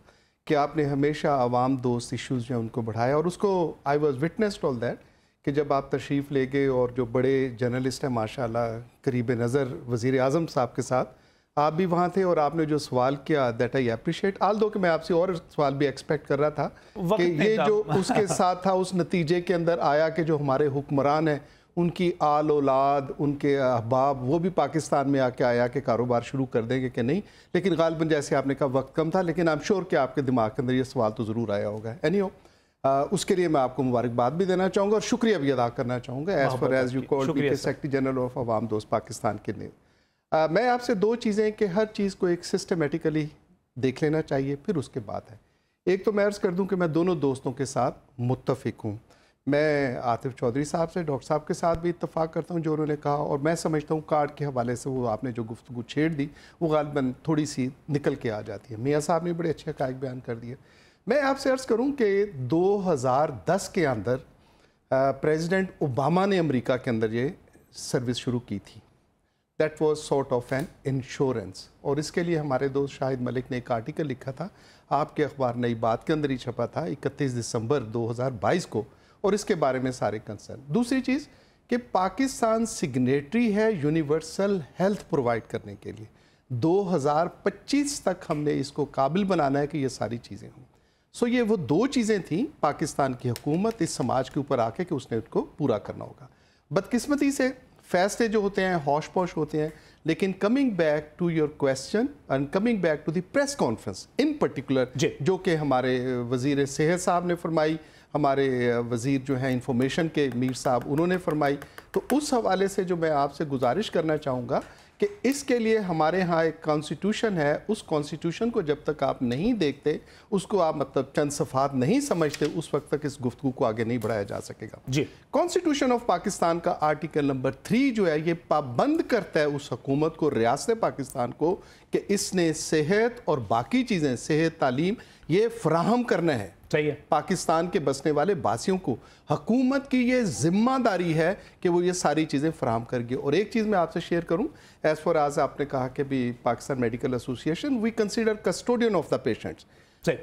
कि आपने हमेशा आवाम दोस्त इश्यूज़ जो हैं उनको बढ़ाया और उसको I was witnessed all that कि जब आप तशरीफ़ ले गए और जो बड़े जर्नलिस्ट हैं माशाल्लाह करीब नज़र वज़ी अजम साहब के साथ आप भी वहाँ थे और आपने जो सवाल किया दैट आई अप्रिशिएट आल दो कि मैं आपसे और सवाल भी एक्सपेक्ट कर रहा था कि ये जो उसके साथ था उस नतीजे के अंदर आया कि जो हमारे हुक्मरान हैं उनकी आल औलाद उनके अहबाब वो भी पाकिस्तान में आके आया कि कारोबार शुरू कर देंगे कि नहीं लेकिन गालबन जैसे आपने कहा वक्त कम था लेकिन आई एम श्योर कि आपके दिमाग के अंदर ये सवाल तो ज़रूर आया होगा एनी हो उसके लिए मैं आपको मुबारकबाद भी देना चाहूँगा और शुक्रिया भी अदा करना चाहूँगा as far as you call secretary general of Awam Dost Pakistan के लिए आ, मैं आपसे दो चीज़ें कि हर चीज़ को एक सिस्टमेटिकली देख लेना चाहिए फिर उसके बाद है एक तो मैं अर्ज़ कर दूं कि मैं दोनों दोस्तों के साथ मुतफिक हूँ मैं आतिफ चौधरी साहब से डॉक्टर साहब के साथ भी इतफाक़ करता हूँ जो उन्होंने कहा और मैं समझता हूँ कार्ड के हवाले से वो आपने जो गुफ्तु छेड़ दी वो गालबन थोड़ी सी निकल के आ जाती है मियाँ साहब ने बड़े अच्छे हक बयान कर दिए मैं आपसे अर्ज़ करूँ कि दस के अंदर प्रेजिडेंट ओबामा ने अमरीका के अंदर ये सर्विस शुरू की थी that was sort of an insurance और इसके लिए हमारे दोस्त शाहिद मलिक ने एक आर्टिकल लिखा था आपके अखबार नई बात के अंदर ही छपा था 31 दिसंबर 2022 को और इसके बारे में सारे कंसर्न दूसरी चीज़ कि पाकिस्तान सिग्नेटरी है यूनिवर्सल हेल्थ प्रोवाइड करने के लिए 2025 तक हमने इसको काबिल बनाना है कि ये सारी चीज़ें हों सो ये वो दो चीज़ें थीं पाकिस्तान की हुकूमत इस समाज के ऊपर आके कि उसने उसको पूरा करना होगा बदकिस्मती से फैसले जो होते हैं हौश पौश होते हैं लेकिन coming back to your question and coming back to the press conference in particular जो कि हमारे वजीर सेहत साहब ने फरमाई हमारे वजीर जो हैं इंफॉर्मेशन के मीर साहब उन्होंने फरमाई तो उस हवाले से जो मैं आपसे गुजारिश करना चाहूँगा कि इसके लिए हमारे यहाँ एक कॉन्स्टिट्यूशन है उस कॉन्स्टिट्यूशन को जब तक आप नहीं देखते उसको आप मतलब चंद सफात नहीं समझते उस वक्त तक इस गुफ्तु को आगे नहीं बढ़ाया जा सकेगा जी कॉन्स्टिट्यूशन ऑफ पाकिस्तान का आर्टिकल नंबर थ्री जो है ये पाबंद करता है उस हकूमत को रियासत पाकिस्तान को कि इसने सेहत और बाकी चीज़ें सेहत तालीम ये फ्राहम करना है सही है पाकिस्तान के बसने वाले बासियों को हकूमत की ये जिम्मेदारी है कि वो ये सारी चीज़ें फ्राहम करेगी और एक चीज़ मैं आपसे शेयर करूँ एज़ फॉर आज आपने कहा कि भी Pakistan medical association we consider custodian of the patients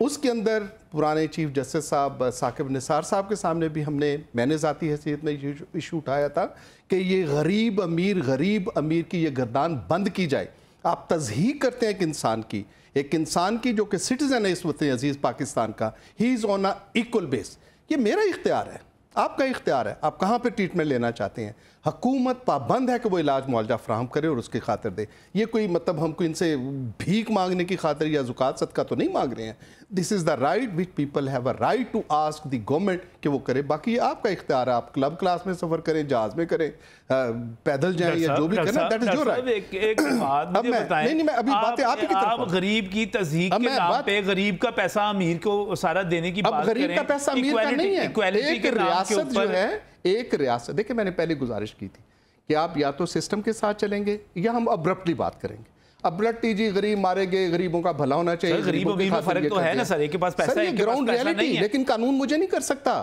उसके अंदर पुराने चीफ जस्टिस साहब साकिब निसार साहब के सामने भी हमने मैंने ज़ाती हैसियत में इशू उठाया था कि ये गरीब अमीर गरीब अमीर की ये गर्दान बंद की जाए आप तजही करते हैं एक इंसान की एक इंसान की जो कि सिटीज़न है इस वक्त अजीज़ पाकिस्तान का ही is on a equal base ये मेरा इख्तियार है आपका इख्तियार है आप कहाँ पर ट्रीटमेंट लेना चाहते हैं हकूमत पाबंद है कि वो इलाज मुआवजा फ्राहम करे और उसकी खातिर दे ये कोई मतलब हमको इनसे भीख मांगने की खातिर या जुकात सदका तो नहीं मांग रहे हैं this is the right which people have a right to ask the government कि वो करे बाकी ये आपका इख्तियार है आप क्लब क्लास में सफ़र करें जहाज़ में करें पैदल जाएं या जो भी करें दैट इज़ योर राइट अब मैं नहीं नहीं मैं अभी बातें आप ही की गरीब की तजहीक के नाम पे गरीब का पैसा अमीर को सारा देने की बात करें गरीब का पैसा अमीर का नहीं है एक रियासत जो है एक रियासत देखिए मैंने पहले गुजारिश की थी कि आप या तो सिस्टम के साथ चलेंगे या हम अब्रप्टली बात करेंगे अब्रप्टली जी गरीब मारे गए गरीबों का भला होना चाहिए गरीबों में फर्क तो है ना सर एक पास पैसा है एक ग्राउंड रियलिटी लेकिन कानून मुझे नहीं कर सकता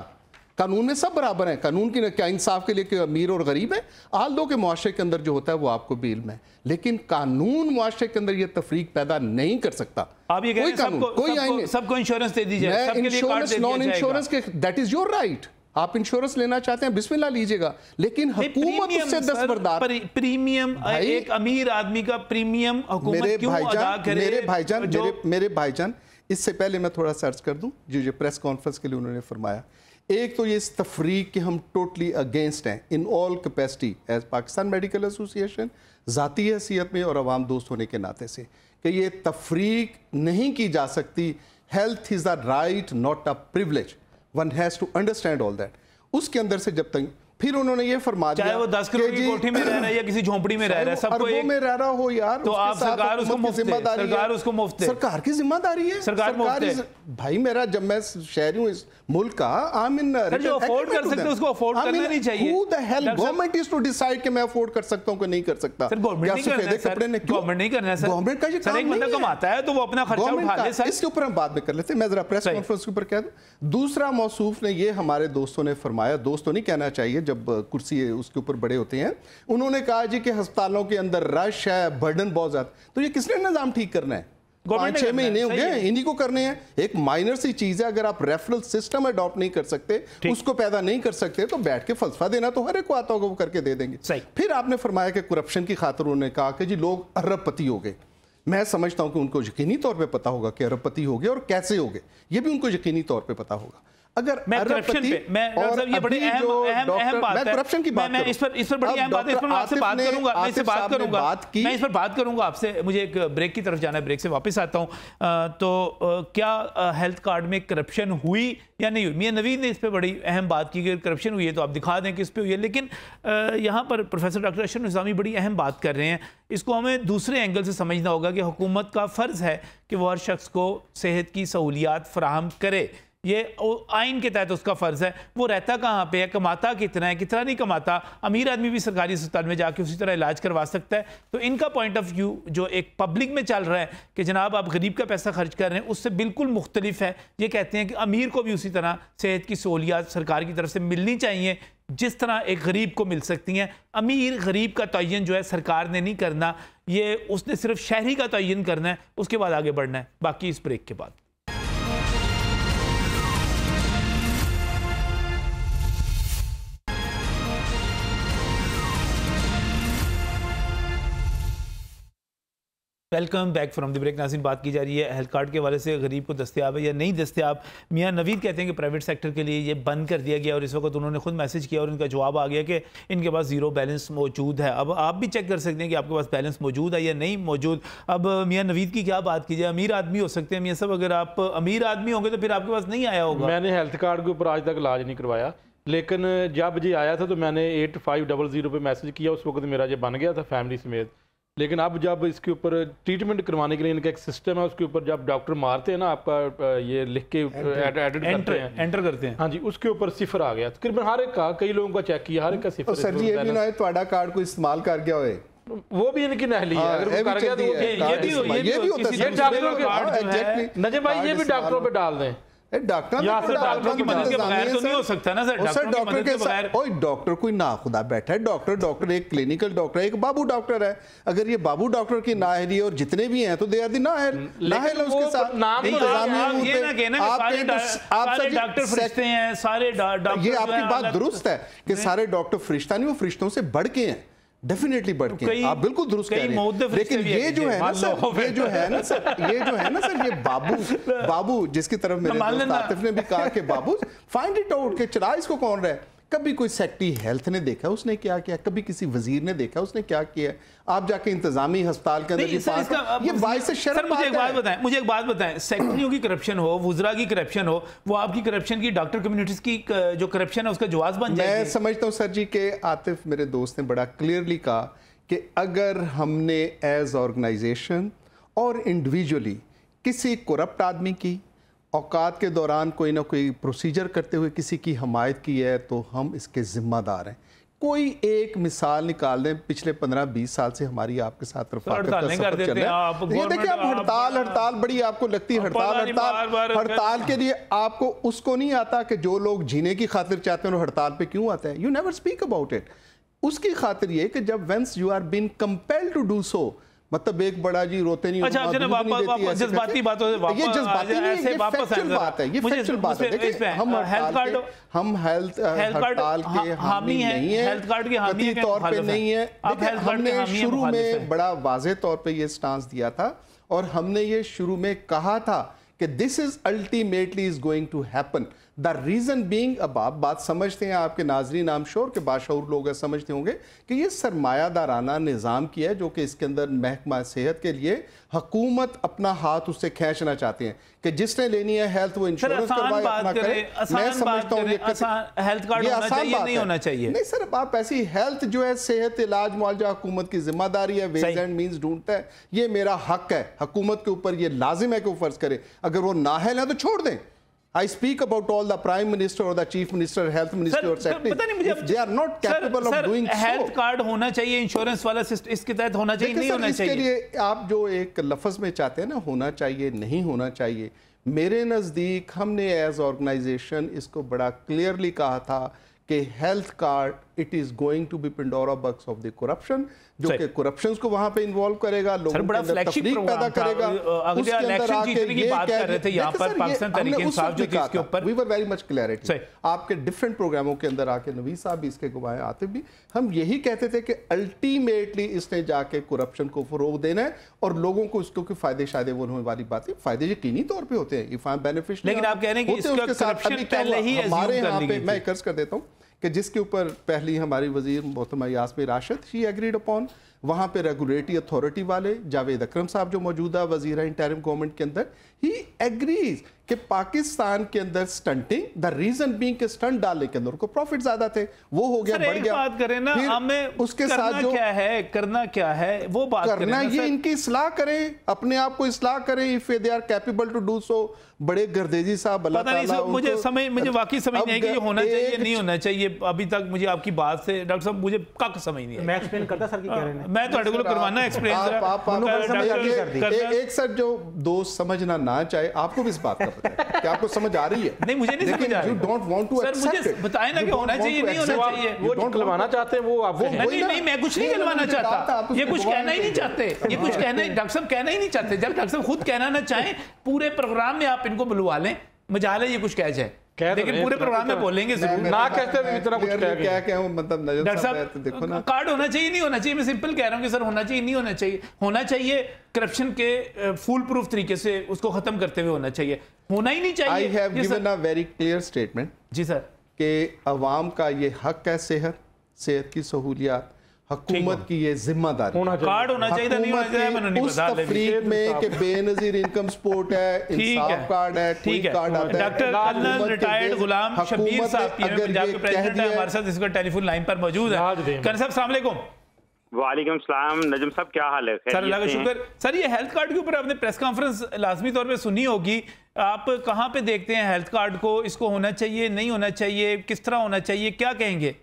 कानून में सब बराबर है कानून की क्या इंसाफ के लिए कि अमीर और गरीब है आल दो के माशरे के अंदर जो होता है वो आपको भी इल्म है लेकिन कानून माशरे के अंदर ये तफरीक पैदा नहीं कर सकता आप ये कोई कानून कोई आइन सबको इंश्योरेंस दे दीजिए इंश्योरेंस नॉन इंश्योरेंस के दैट इज योर राइट आप इंश्योरेंस लेना चाहते हैं बिस्मिल्ला लीजिएगा लेकिन हुकूमत उससे दस्तबरदार प्रीमियम एक अमीर आदमी का प्रीमियम मेरे भाईजान मेरे भाईजान मेरे, भाईजान इससे पहले मैं थोड़ा सर्च कर दूं जो जो प्रेस कॉन्फ्रेंस के लिए उन्होंने फरमाया एक तो ये इस तफरीक के हम टोटली अगेंस्ट हैं in all capacity as Pakistan medical association ज़ाती हैसियत में और आवाम दोस्त होने के नाते से कि ये तफरीक नहीं की जा सकती health is a right not a privilege one has to understand all that उसके अंदर से जब तक फिर उन्होंने ये फरमा दिया चाहे वो दस करोड़ की कोठी में रह रहा है या किसी झोंपड़ी में रह रहा है सबको एक में रह रहा हो यार तो आप सरकार उसको मुफ्त सरकार उसको मुफ्त सरकार की जिम्मेदारी है सरकार मुफ्त है भाई मेरा जब मैं शहरी हूं इस मुल्क का आई मीन जो अफोर्ड कर सकते हैं उसको अफोर्ड करना नहीं चाहिए who the hell government is to decide कि मैं अफोर्ड कर सकता हूं कि नहीं कर सकता सर गवर्नमेंट नहीं करना है सर गवर्नमेंट नहीं करना है सर गवर्नमेंट का ये काम नहीं है कमाता है तो वो अपना खर्चा उठा ले सर इसके ऊपर हम बात भी कर लेते हैं मैं जरा प्रेस कॉन्फ्रेंस के ऊपर कह दूं दूसरा मौसूफ ने ये हमारे दोस्तों ने फरमाया दोस्तों नहीं कहना चाहिए जब कुर्सी उसके ऊपर बड़े होते हैं उन्होंने कहा जी कि अस्पतालों के अंदर रश है बर्डन बहुत ज़्यादा तो ये किसने निज़ाम ठीक करना है पाँच छः महीने हो गए इन्हीं को करने हैं एक माइनर सी चीज़ है अगर आप रेफरल सिस्टम अडॉप्ट नहीं कर सकते उसको पैदा नहीं कर सकते तो बैठ के फलसफा देना तो हर एक को आता होगा वो करके दे देंगे फिर आपने फरमाया कि करप्शन की खातर उन्होंने कहा कि जी लोग अरबपति हो गए मैं समझता हूं कि उनको यकीनी तौर पे पता होगा कि अरबपति हो गए और कैसे हो गए ये भी उनको यकीनी तौर पे पता होगा अगर मैं करप्शन पे मैं ये बड़े अहम अहम अहम बात है करप्शन की बात मैं इस पर इस पर बड़ी अहम बात है इस पर मैं आपसे बात करूंगा मैं इससे बात करूंगा मैं इस पर बात करूंगा आपसे मुझे एक ब्रेक की तरफ जाना है ब्रेक से वापस आता हूं तो क्या हेल्थ कार्ड में करप्शन हुई या नहीं हुई मियाँ नवीद ने इस पर बड़ी अहम बात की कि करप्शन हुई है तो आप दिखा दें कि इस पर हुई है लेकिन यहाँ पर प्रोफेसर डॉक्टर अशर निज़ामी बड़ी अहम बात कर रहे हैं इसको हमें दूसरे एंगल से समझना होगा कि हुकूमत का फ़र्ज़ है कि वह हर शख्स को सेहत की सहूलियात फ्राहम करे ये आइन के तहत उसका फ़र्ज़ है वो रहता कहाँ पे है कमाता कितना है कितना नहीं कमाता अमीर आदमी भी सरकारी अस्पताल में जाके उसी तरह इलाज करवा सकता है तो इनका पॉइंट ऑफ व्यू जो एक पब्लिक में चल रहा है कि जनाब आप गरीब का पैसा खर्च कर रहे हैं उससे बिल्कुल मुख्तलिफ है ये कहते हैं कि अमीर को भी उसी तरह सेहत की सहूलियात सरकार की तरफ से मिलनी चाहिए जिस तरह एक गरीब को मिल सकती हैं अमीर गरीब का तयन जो है सरकार ने नहीं करना ये उसने सिर्फ शहरी का तयन करना है उसके बाद आगे बढ़ना है बाकी इस ब्रेक के बाद welcome back from the break नाजिन बात की जा रही है हेल्थ कार्ड के वाले से गरीब को दस्तियाब है या नहीं दस्तियाब मियाँ नवीद कहते हैं कि प्राइवेट सेक्टर के लिए ये बंद कर दिया गया और इस वक्त उन्होंने खुद मैसेज किया और इनका जवाब आ गया कि इनके पास ज़ीरो बैलेंस मौजूद है अब आप भी चेक कर सकते हैं कि आपके पास बैलेंस मौजूद है या नहीं मौजूद अब मियाँ नवीद की क्या बात कीजिए अमीर आदमी हो सकते हैं मियाँ सब अगर आप अमीर आदमी होंगे तो फिर आपके पास नहीं आया होगा मैंने हेल्थ कार्ड के ऊपर आज तक इलाज नहीं करवाया लेकिन जब ये आया था तो मैंने एट फाइव डबल ज़ीरो पर मैसेज किया उस वक्त मेरा जो बन गया था फैमिली समेत लेकिन अब जब इसके ऊपर ट्रीटमेंट करवाने के लिए इनका एक सिस्टम है उसके ऊपर जब डॉक्टर मारते हैं ना आपका ये लिख के एडिट करते हैं एंटर करते हैं हाँ जी उसके ऊपर सिफर आ गया तकरीबन हर एक का कई लोगों का चेक किया हर एक का सिफर सर जी ये भी ना है वो भी इनकी नहली है हाँ, अगर वो कर गया तो ये भी ये भी होता है डॉक्टरों के हाँ, नजर भाई ये भी डॉक्टरों पे डाल दें डॉक्टर कोई तो हो सकता ना सर डॉक्टर तो के डॉक्टर कोई बैठा है डॉक्टर डॉक्टर एक क्लिनिकल डॉक्टर है एक बाबू डॉक्टर है अगर ये बाबू डॉक्टर की नाहरी और जितने भी हैं तो दे आर दी नाहल नाहल उसके साथ तो ये आपकी बात दुरुस्त है कि सारे डॉक्टर फरिश्ता नहीं वो फरिश्तों से बढ़ के हैं डेफिनेटली बढ़ के आप बिल्कुल दुरुस्त कह रहे हैं लेकिन ये जो है ना सर [laughs] ये जो है ना सर ये जो है ना सर ये बाबू बाबू जिसकी तरफ मेरे तो आतिफ ने भी कहा कि बाबू फाइंड इट आउट कि चला इसको कौन रहा है कभी कोई सेक्टरी हेल्थ ने देखा उसने क्या किया कभी किसी वजीर ने देखा उसने क्या किया आप जाके इंतजामी हस्पताल के अंदर मुझे एक बात बताएं मुझे एक बात बताएं सेक्रेटरियों की करप्शन हो वजरा की करप्शन हो वो आपकी करप्शन की डॉक्टर कम्युनिटीज की जो करप्शन है उसका जवाब बन जाए मैं समझता हूँ सर जी के आतिफ मेरे दोस्त ने बड़ा क्लियरली कहा कि अगर हमने एज ऑर्गेनाइजेशन और इंडिविजुअली किसी करप्ट आदमी की औकात के दौरान कोई ना कोई प्रोसीजर करते हुए किसी की हमायत की है तो हम इसके ज़िम्मेदार हैं कोई एक मिसाल निकाल दें पिछले पंद्रह बीस साल से हमारी आपके साथ रफाकत का सफर चल रहा है देखिए आप हड़ताल हड़ताल बड़ी आपको लगती है हड़ताल हड़ताल हड़ताल के लिए आपको उसको नहीं आता कि जो लोग जीने की खातिर चाहते हैं हड़ताल पे क्यों आते हैं you never speak about it उसकी खातिर ये कि जब whence you are been compelled to do so मतलब एक बड़ा जी रोते नहीं अच्छा ना वापस वापस जज्बाती बातों से वापस ये जज्बाती नहीं ये फैक्चुअल बात है ये फैक्चुअल बात है देखिए हम हेल्थ कार्ड हम हेल्थ हड़ताल के हामी नहीं है हेल्थ कार्ड के हामी के तौर पे नहीं है हेल्थ कार्ड हमने शुरू में बड़ा वाजे तौर पे ये स्टांस दिया था और हमने ये शुरू में कहा था कि this is ultimately is going to happen the reason being अब आप बात समझते हैं आपके नाजरी नाम शोर के बाशूर लोग समझते होंगे कि ये सरमायादाराना निज़ाम की है जो कि इसके अंदर महकमा सेहत के लिए हकूमत अपना हाथ उससे खींचना चाहते हैं कि जिसने लेनी है हेल्थ वो इंश्योरेंस करवाए अपना करे मैं समझता हूँ ये आसान बात नहीं होना चाहिए नहीं सर आप ऐसी हेल्थ जो है सेहत इलाज मुआवजा हुकूमत की जिम्मेदारी है वेज एंड मीन ढूंढता है ये मेरा हक है हकूमत के ऊपर ये लाजिम है कि वो फर्ज करे अगर वो नाहल है तो छोड़ दें I speak about all the prime minister or the chief minister, health minister sir, or secretary. पता नहीं मुझे they are not capable sir, of sir, doing so. Sir, health so. card होना चाहिए इंश्योरेंस वाला इसके तहत होना चाहिए नहीं होना इसके चाहिए लिए आप जो एक लफज में चाहते हैं ना होना चाहिए नहीं होना चाहिए मेरे नज़दीक हमने एज ऑर्गेनाइजेशन इसको बड़ा क्लियरली कहा था कि health card it is going to be Pandora box of the corruption जो कि करप्शन को वहां पे इन्वॉल्व करेगा लोगों के अंदर तफरीक पैदा करेगा अगले इलेक्शन की बात कर रहे थे यहां पर पाकिस्तान तरीके जो ऊपर we were very much clarity आपके डिफरेंट प्रोग्रामों के अंदर आके नवीद साहब इसके गुवाए आते भी हम यही कहते थे कि अल्टीमेटली इसने जाके करप्शन को फरोग देना है और लोगों को इसको कि फायदे शायदे वो होने वाली बात है फायदे यकीनी तौर पे होते हैं इफ आई एम बेनिफिशियरी लेकिन आप कह रहे हैं कि इसका करप्शन पहले ही हमारे यहां पे मैं कर्ज कर देता हूं कि जिसके ऊपर पहली हमारी वजीर मोहतम Yasmin Rashid she agreed upon वहाँ पे रेगुलेटरी अथॉरिटी वाले जावेद अक्रम साहब जो मौजूदा वजीर है इंटरम गवर्नमेंट के अंदर ही एग्रीज कि पाकिस्तान के अंदर स्टंटिंग द रीजन बीइंग के स्टंट डालने के अंदर उनको प्रॉफिट ज्यादा थे वो हो गया बढ़ गया बात करें ना हमें उसके साथ जो क्या है करना क्या है वो बात करना ये इनकी इसलाह करें अपने आप को इसलाह करें if they are capable to do so बड़े गर्देजी साहब मुझे समझ मुझे वाकई समझ नहीं है होना चाहिए नहीं होना चाहिए अभी तक मुझे आपकी बात से डॉक्टर साहब मुझे कक समझ नहीं मैं एक्सप्लेन करता सर की कह हाँ। रहे हैं मैं को ਮੈਂ ਤੁਹਾਡੇ आप आप ਐਕਸਪलेन जरा एक सर जो दोस्त समझना ना चाहे आपको भी इस बात का पता है कि आपको समझ आ रही है नहीं मुझे नहीं समझ आ रही you don't want to accept sir मुझे बताएं ना कि होना चाहिए नहीं होना चाहिए वो करवाना चाहते हैं वो आप वो नहीं नहीं मैं कुछ नहीं करवाना चाहता ये कुछ कहना ही नहीं चाहते ये कुछ हाँ। कहना ही डॉक्टर साहब कहना ही नहीं चाहते जब डॉक्टर साहब खुद कहना ना चाहे पूरे प्रोग्राम में आप इनको बुलवा लें मजा ले ये कुछ कह जाए तो लेकिन पूरे प्रोग्राम में बोलेंगे जरूर ना कहते भी इतना कुछ कह क्या क्या मतलब डॉक्टर साहब देखो ना कार्ड होना चाहिए नहीं होना चाहिए मैं सिंपल कह रहा हूँ कि सर होना चाहिए नहीं होना चाहिए होना चाहिए करप्शन के फुल प्रूफ तरीके से उसको खत्म करते हुए होना चाहिए होना ही नहीं चाहिए I have given a very clear statement जी सर के अवाम का ये हक है सेहत सेहत की सहूलियात हकूमत की ये जिम्मेदारी होना कार्ड होना चाहिए तो नहीं होना चाहिए मैंने नहीं बता ले फ्री में के बेनजीर इनकम सपोर्ट है इंसाफ कार्ड है ठीक है कार्ड आता है doctor colonel retired Ghulam Shabbir साहब पंजाब के प्रेसिडेंट है हमारे साथ इस वक्त टेलीफोन लाइन पर मौजूद है कर्नल साहब अस्सलाम वालेकुम वालेकुम सलाम नजम साहब क्या हाल है सर अल्लाह का शुक्र सर ये हेल्थ कार्ड के ऊपर आपने प्रेस कॉन्फ्रेंस लाजमी तौर पे सुनी होगी आप कहाँ पे देखते हैं हेल्थ कार्ड को इसको होना चाहिए नहीं होना चाहिए किस तरह होना चाहिए क्या कहेंगे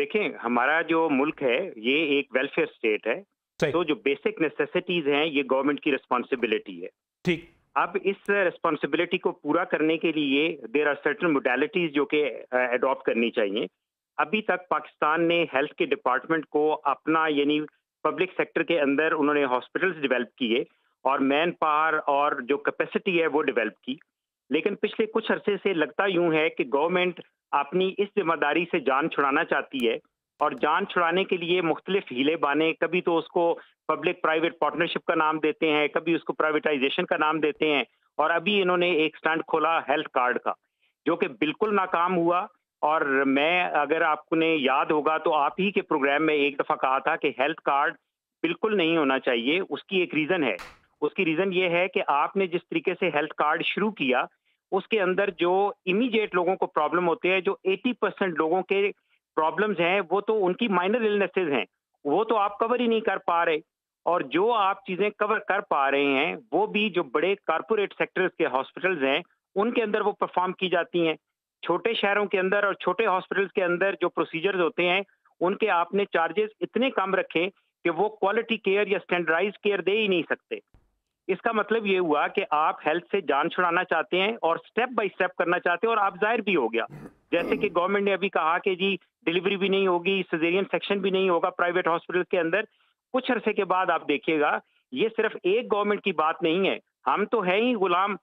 देखें हमारा जो मुल्क है ये एक वेलफेयर स्टेट है तो जो बेसिक नेसेसिटीज हैं ये गवर्नमेंट की रिस्पॉन्सिबिलिटी है ठीक अब इस रिस्पॉन्सिबिलिटी को पूरा करने के लिए देर आर सर्टन मोडेलिटीज जो कि अडॉप्ट करनी चाहिए अभी तक पाकिस्तान ने हेल्थ के डिपार्टमेंट को अपना यानी पब्लिक सेक्टर के अंदर उन्होंने हॉस्पिटल्स डेवलप किए और मैन पावर और जो कैपेसिटी है वो डेवलप की लेकिन पिछले कुछ अरसे से लगता यूं है कि गवर्नमेंट अपनी इस जिम्मेदारी से जान छुड़ाना चाहती है और जान छुड़ाने के लिए मुख्तलिफ हीले बाने कभी तो उसको पब्लिक प्राइवेट पार्टनरशिप का नाम देते हैं कभी उसको प्राइवेटाइजेशन का नाम देते हैं और अभी इन्होंने एक स्टैंड खोला हेल्थ कार्ड का जो कि बिल्कुल नाकाम हुआ और मैं अगर आपको ने याद होगा तो आप ही के प्रोग्राम में एक दफ़ा कहा था कि हेल्थ कार्ड बिल्कुल नहीं होना चाहिए उसकी एक रीज़न है उसकी रीज़न ये है कि आपने जिस तरीके से हेल्थ कार्ड शुरू किया उसके अंदर जो इमीडिएट लोगों को प्रॉब्लम होती है जो 80 परसेंट लोगों के प्रॉब्लम्स हैं वो तो उनकी माइनर इलनेसेज हैं वो तो आप कवर ही नहीं कर पा रहे और जो आप चीज़ें कवर कर पा रहे हैं वो भी जो बड़े कारपोरेट सेक्टर्स के हॉस्पिटल्स हैं उनके अंदर वो परफॉर्म की जाती हैं छोटे शहरों के अंदर और छोटे हॉस्पिटल्स के अंदर जो प्रोसीजर्स होते हैं उनके आपने चार्जेस इतने कम रखे कि वो क्वालिटी केयर या स्टैंडर्डाइज केयर दे ही नहीं सकते इसका मतलब ये हुआ कि आप हेल्थ से जान छुड़ाना चाहते हैं और स्टेप बाय स्टेप करना चाहते हैं और आप जाहिर भी हो गया जैसे कि गवर्नमेंट ने अभी कहा कि जी डिलीवरी भी नहीं होगी सजेरियन सेक्शन भी नहीं होगा प्राइवेट हॉस्पिटल के अंदर कुछ अरसे के बाद आप देखिएगा ये सिर्फ एक गवर्नमेंट की बात नहीं है हम तो है ही गुलाम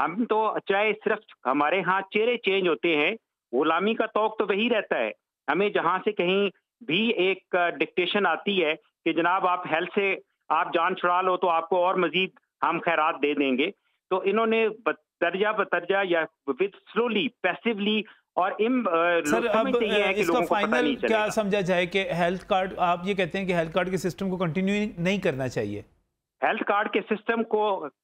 हम तो चाहे सिर्फ हमारे यहाँ चेहरे चेंज होते हैं गुलामी का तोक तो वही रहता है हमें जहाँ से कहीं भी एक डिक्टेशन आती है कि जनाब आप हेल्थ से आप जान छुड़ा लो तो आपको और मजीद हम खैरात दे देंगे तो इन्होंने तर्जा बतरजा या विद स्लोली पैसिवली और इम सर अब इसका फाइनल क्या समझा जाए कि हेल्थ कार्ड आप ये कहते हैं कि हेल्थ कार्ड के सिस्टम को कंटिन्यू नहीं करना चाहिए हेल्थ कार्ड के सिस्टम को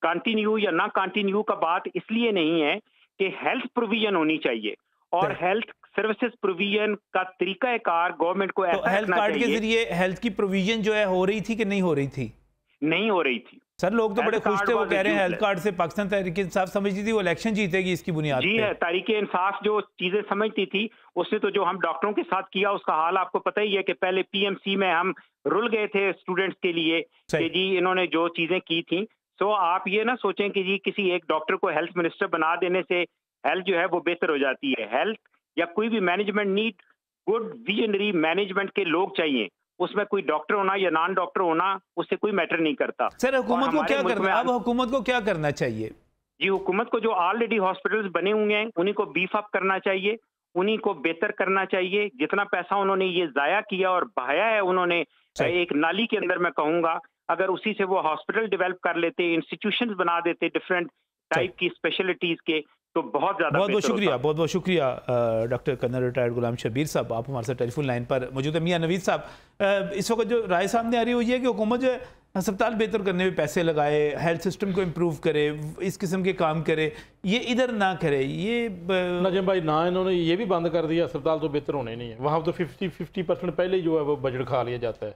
कंटिन्यू या ना कंटिन्यू का बात इसलिए नहीं है कि हेल्थ प्रोविजन होनी चाहिए और हेल्थ सर्विसेज प्रोविजन का तरीका कार गवर्नमेंट को तो हेल्थ कार्ड के जरिए हेल्थ की प्रोविजन जो है हो रही थी कि नहीं हो रही थी नहीं हो रही थी सर लोग तो बड़े खुश थे वो कह रहे हैं हेल्थ कार्ड से पाकिस्तान तहरीक इंसाफ समझती थी वो इलेक्शन जीतेगी इसकी बुनियाद जी है तहरीक इंसाफ जो चीजें समझती थी उसने तो जो हम डॉक्टरों के साथ किया उसका हाल आपको पता ही है कि पहले पीएमसी में हम रुल गए थे स्टूडेंट्स के लिए कि जी इन्होंने जो चीजें की थी तो आप ये ना सोचें कि जी किसी एक डॉक्टर को हेल्थ मिनिस्टर बना देने से हेल्थ जो है वो बेहतर हो जाती है हेल्थ या कोई भी management need good visionary management के लोग चाहिए उसमें कोई डॉक्टर होना या नॉन डॉक्टर होना उससे कोई मैटर नहीं करता सर हुकूमत को क्या करना अब हुकूमत को क्या करना चाहिए जी हुकूमत को जो ऑलरेडी हॉस्पिटल्स बने हुए हैं उन्हीं को बीफ अप करना चाहिए उन्हीं को बेहतर करना चाहिए जितना पैसा उन्होंने ये जाया किया और बहाया है उन्होंने एक नाली के अंदर मैं कहूँगा अगर उसी से वो हॉस्पिटल डेवलप कर लेते इंस्टीट्यूशन बना देते डिफरेंट टाइप की स्पेशलिटीज के तो बहुत ज़्यादा बहुत बहुत शुक्रिया बहुत बहुत शुक्रिया doctor colonel retired Ghulam Shabbir साहब आप हमारे साथ टेलीफोन लाइन पर मौजूद है मियाँ नवीद साहब इस वक्त जो राय सामने आ रही हुई है कि हुकूमत जो है अस्पताल बेहतर करने में पैसे लगाए हेल्थ सिस्टम को इम्प्रूव करे इस किस्म के काम करे ये इधर ना करे ये ब... नजम भाई ना इन्होंने ये भी बंद कर दिया अस्पताल तो बेहतर होने नहीं है वहाँ तो फिफ्टी फिफ्टी परसेंट पहले जो है वो बजट खा लिया जाता है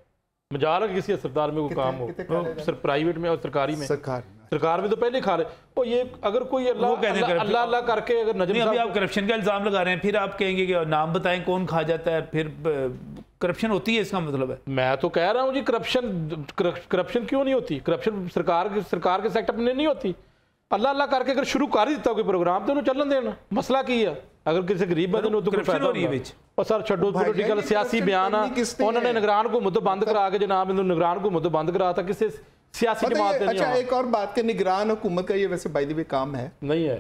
मजाल है किसी अस्पताल में कोई काम हो तो सिर्फ प्राइवेट में और सरकारी में सरकारी सरकार में तो पहले खा रहे और ये अगर कोई अल्लाह अल्लाह अल्लाह करके अगर नजर अभी आप करप्शन का इल्ज़ाम लगा रहे हैं फिर आप कहेंगे कि नाम बताएं कौन खा जाता है फिर करप्शन होती है इसका मतलब है मैं तो कह रहा हूँ जी करप्शन करप्शन क्यों नहीं होती करप्शन सरकार के सरकार के सेक्टर में नहीं होती अल्लाह अल्लाह करके अगर शुरू कर ही देता कोई प्रोग्राम तो उन्हें चलन देना मसला की है ਅਗਰ ਕਿਸੇ ਗਰੀਬ ਬੰਦੇ ਨੂੰ ਉਦੋਂ ਕਰਪਸ਼ਨ ਹੋ ਰਹੀ ਵਿੱਚ ਉਹ ਸਰ ਛੱਡੋ ਪੋਲੀਟੀਕਲ ਸਿਆਸੀ ਬਿਆਨ ਆ ਉਹਨਾਂ ਨੇ ਨਿਗਰਾਨ ਘੁੰਮਤ ਬੰਦ ਕਰਾ ਕੇ ਜਨਾਬ ਇਹਨੂੰ ਨਿਗਰਾਨ ਘੁੰਮਤ ਬੰਦ ਕਰਾਤਾ ਕਿਸੇ अच्छा, एक और बात के निगरान हुकूमत का ये वैसे काम है नहीं है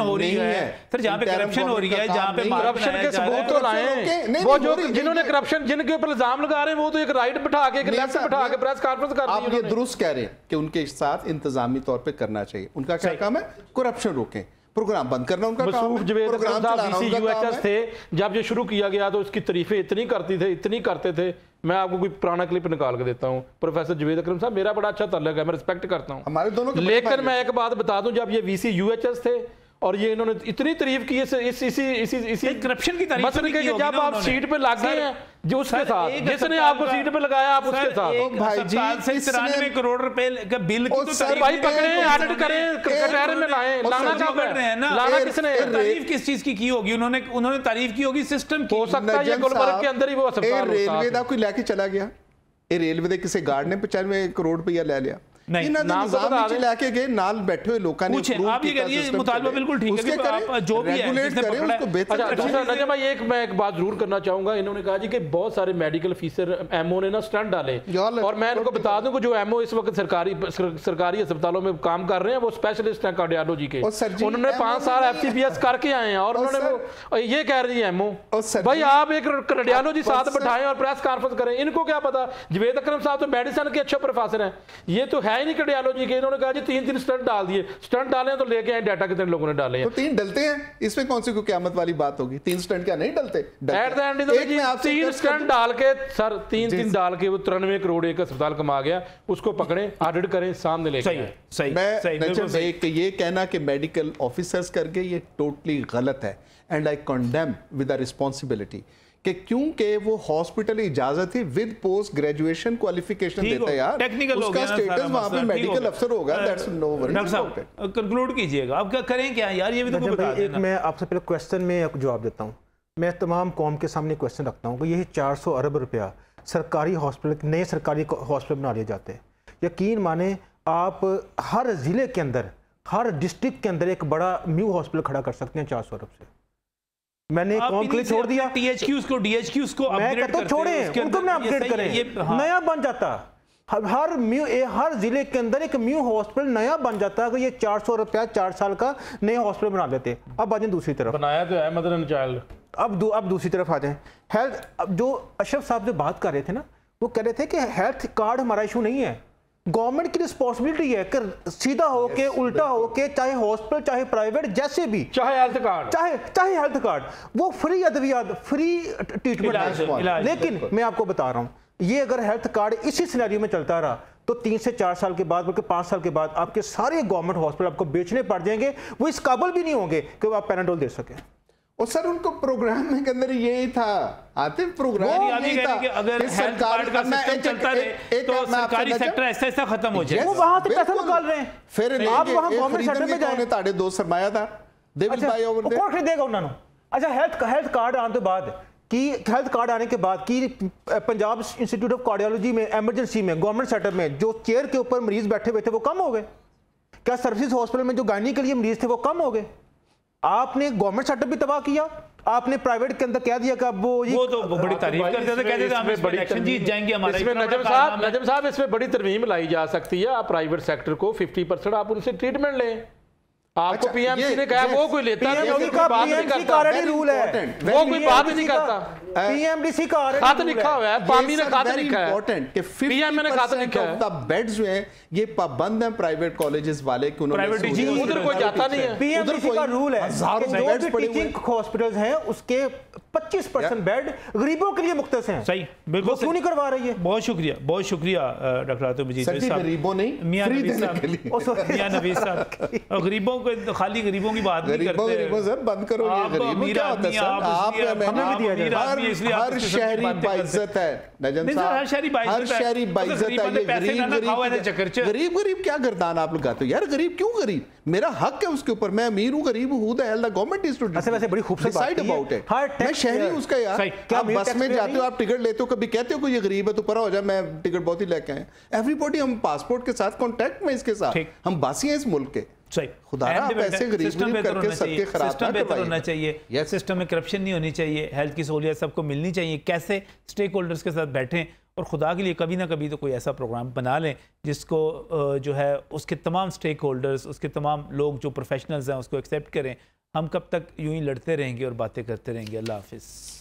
हो रही है जिनके ऊपर इल्जाम लगा रहे हैं वो तो एक राइट बिठा के एक प्रेस कॉन्फ्रेंस कर दुरुस्त कह रहे हैं कि उनके साथ इंतजामी तौर पर करना चाहिए उनका क्या काम है में करप्शन रोकें प्रोग्राम बंद करना उनका काम है थे जब ये शुरू किया गया तो उसकी तारीफें इतनी करती थे इतनी करते थे मैं आपको कोई पुराना क्लिप निकाल के देता हूँ प्रोफेसर जुवेद अक्रम साहब मेरा बड़ा अच्छा तल्लक है मैं रिस्पेक्ट करता हूँ लेकिन मैं एक बात बता दूं जब ये वीसी यूएचएस थे और ये इन्होंने इतनी तारीफ की इस इस इसी इसी इसी करप्शन की तारीफ मतलब कि जब आप सीट पे गए हैं जो उसके साथ जिसने आपको सीट पे लगाया आप उसके साथ भाई जी से 93 करोड़ रुपए का बिल की तो सर भाई पकड़े हैं ऑडिट करें कटहरे में लाएं लाना क्या कर रहे हैं ना लाना किसने तारीफ किस चीज की की होगी उन्होंने उन्होंने तारीफ की होगी सिस्टम की हो सकता है ये गुलबर्ग के अंदर ही वो अस्पताल रेलवे दा कोई लेके चला गया ये रेलवे दे किसी गार्ड ने 95 करोड़ रुपया ले लिया तो अच्छा, अच्छा, कहा बहुत सारे मेडिकल ऑफिसर एमओ ने ना स्टंट डाले और मैं इनको बता दूं कि जो एमओ इस वक्त सरकारी सरकारी अस्पतालों में काम कर रहे हैं वो स्पेशलिस्ट हैं कार्डियोलॉजी के उन्होंने पांच साल एफ सी एस करके आए हैं और उन्होंने ये कह रही है एमओ भाई आप एक कार्डियोलॉजी साथ बैठाए और प्रेस कॉन्फ्रेंस करें इनको क्या पता जवेद अक्रम साहब तो मेडिसिन के अच्छे प्रोफेसर है ये तो है ही नहीं कार्डियोलॉजी के इन्होंने कहा जी तीन तीन स्टंट डाल दिए स्टंट डाले तो लेके आए डाटा कितने लोगों ने डाले तो तीन डलते हैं इसमें कौन सी क्यामत वाली बात होगी तीन स्टंट क्या नहीं डलते तीन स्टंट डाल के सर तीन तीन डाल के वो तिरानवे करोड़ एक अस्पताल कमा गया उसको पकड़े ऑडिट करें सामने लेके सही सही ये कहना कि मेडिकल ऑफिसर्स करके ये टोटली गलत है and I condemn with responsibility कि क्योंकि वो हॉस्पिटल इजाजत थी विद पोस्ट ग्रेजुएशन क्वालिफिकेशन देता यार टेक्निकल उसका स्टेटस वहां पे मेडिकल अफसर होगा दैट्स नो वरी डॉक्टर साहब कंक्लूड कीजिएगा आप क्या करें क्या यार ये भी तो अच्छा बता देना एक मैं आपसे पहले क्वेश्चन में जवाब देता हूं मैं तमाम कौम के सामने क्वेश्चन रखता हूं कि यही 400 अरब रुपया सरकारी हॉस्पिटल नए सरकारी हॉस्पिटल बना लिए जाते हैं यकीन माने आप हर ज़िले के अंदर हर डिस्ट्रिक्ट के अंदर एक बड़ा न्यू हॉस्पिटल खड़ा कर सकते हैं 400 अरब से मैंने कॉन्क्लेव छोड़ दिया टीएचक्यू उसको डीएचक्यू उसको अपग्रेड कहता छोड़े उनको मैं अपग्रेड करें हाँ। नया बन जाता हर म्यू हर जिले के अंदर एक म्यू हॉस्पिटल नया बन जाता है ये 400 सौ रुपया चार साल का नया हॉस्पिटल बना देते अब आ जाए दूसरी तरफ बनाया तो है मदर एंड चाइल्ड अब दू, अब दूसरी तरफ आ जाए हेल्थ अब जो अशरफ साहब जो बात कर रहे थे ना वो कह रहे थे कि हेल्थ कार्ड हमारा इशू नहीं है गवर्नमेंट की रिस्पॉन्सिबिलिटी है कि सीधा हो yes, के उल्टा हो के चाहे हॉस्पिटल चाहे प्राइवेट जैसे भी चाहे हेल्थ कार्ड चाहे चाहे हेल्थ कार्ड वो फ्री अद्वियात फ्री ट्रीटमेंट लेकिन मैं आपको बता रहा हूँ ये अगर हेल्थ कार्ड इसी सिनेरियो में चलता रहा तो तीन से चार साल के बाद बल्कि पांच साल के बाद आपके सारे गवर्नमेंट हॉस्पिटल आपको बेचने पड़ जाएंगे वो इस काबल भी नहीं होंगे कि आप पैनाडोल दे सकें और सर उनको प्रोग्राम में के अंदर यही था आते प्रोग्राम यही था कि अगर हेल्थ कार्ड का सिस्टम चलता रहे तो सरकारी सेक्टर ऐसे ऐसे खत्म हो जाए वो वहां से कसम निकाल रहे हैं फिर आप वहां गवर्नमेंट सेक्टर में जाए ਤੁਹਾਡੇ ਦੋ ਸਰਮਾਇਆਦਾਰ ਦੇ ਵਿਲ ਬਾਈ ਓਵਰ ਦੇ ਕੋਣ देगा उन्होंने अच्छा हेल्थ ਹੈਲਥ ਹੈਲਥ ਕਾਰਡ ਆਉਣ ਤੋਂ ਬਾਅਦ कि हेल्थ कार्ड आने के बाद कि पंजाब इंस्टीट्यूट ऑफ कार्डियोलॉजी में एमरजेंसी में गवर्नमेंट सेटअप में जो चेयर के ऊपर मरीज बैठे हुए थे वो कम हो गए क्या सर्विस हॉस्पिटल में जो गायनी के लिए मरीज थे वो कम हो गए आपने गवर्नमेंट सेटअप भी तबाह किया आपने प्राइवेट के अंदर कह दिया कि वो ये वो तो बड़ी हाँ, तो तारीफ करते थे कहते थे हमें बड़ी इलेक्शन जीत जाएंगे हमारे इसमें नजम साहब नजम साहब इसमें बड़ी तरमीम लाई जा सकती है आप प्राइवेट सेक्टर को 50 परसेंट आप उनसे ट्रीटमेंट लें आपको पीएमसी अच्छा, ने कहा वो कोई लेता नहीं कोई बात नहीं करता का रूल है वो कोई बात नहीं करता पीएमडीसी uh, का खाता लिखा हुआ है पामी ने खाता लिखा है इंपॉर्टेंट कि पीएम ने खाता लिखा है द बेड्स जो हैं ये पाबंद हैं प्राइवेट कॉलेजेस वाले कि उन्होंने प्राइवेट जी उधर कोई जाता नहीं है पीएमसी का रूल है जो टीचिंग हॉस्पिटल्स हैं उसके पच्चीस परसेंट बेड गरीबों के लिए मुख्त है सही बिल्कुल क्यों नहीं करवा रही है बहुत शुक्रिया बहुत शुक्रिया डॉक्टर आतुब जी गरीबों नहीं मियाँ साहब मियाँ साहब [laughs] गरीबों को खाली गरीबों की बात नहीं करते बंद करो हर शहरी बाइज्जत है गरीब गरीब क्या गर्दान आप लगाते हो यार गरीब क्यों गरीब मेरा हक है उसके ऊपर मैं अमीर हूँ गरीब हूँ the government is to about हर शहरी उसका यार क्या हाँ, बस में जाते हो आप टिकट लेते हो कभी कहते हो कि ये गरीब है तो परा हो जाए मैं टिकट बहुत ही लेके आए एवरीबॉडी हम पासपोर्ट के साथ कॉन्टेक्ट में इसके साथ हम बासी हैं इस मुल्क के मिलनी चाहिए कैसे स्टेक होल्डर्स के साथ बैठें और खुदा के लिए कभी ना कभी तो कोई ऐसा प्रोग्राम बना लें जिसको जो है उसके तमाम स्टेक होल्डर्स उसके तमाम लोग जो प्रोफेशनल्स हैं उसको एक्सेप्ट करें हम कब तक यूं ही लड़ते रहेंगे और बातें करते रहेंगे अल्लाह हाफिज़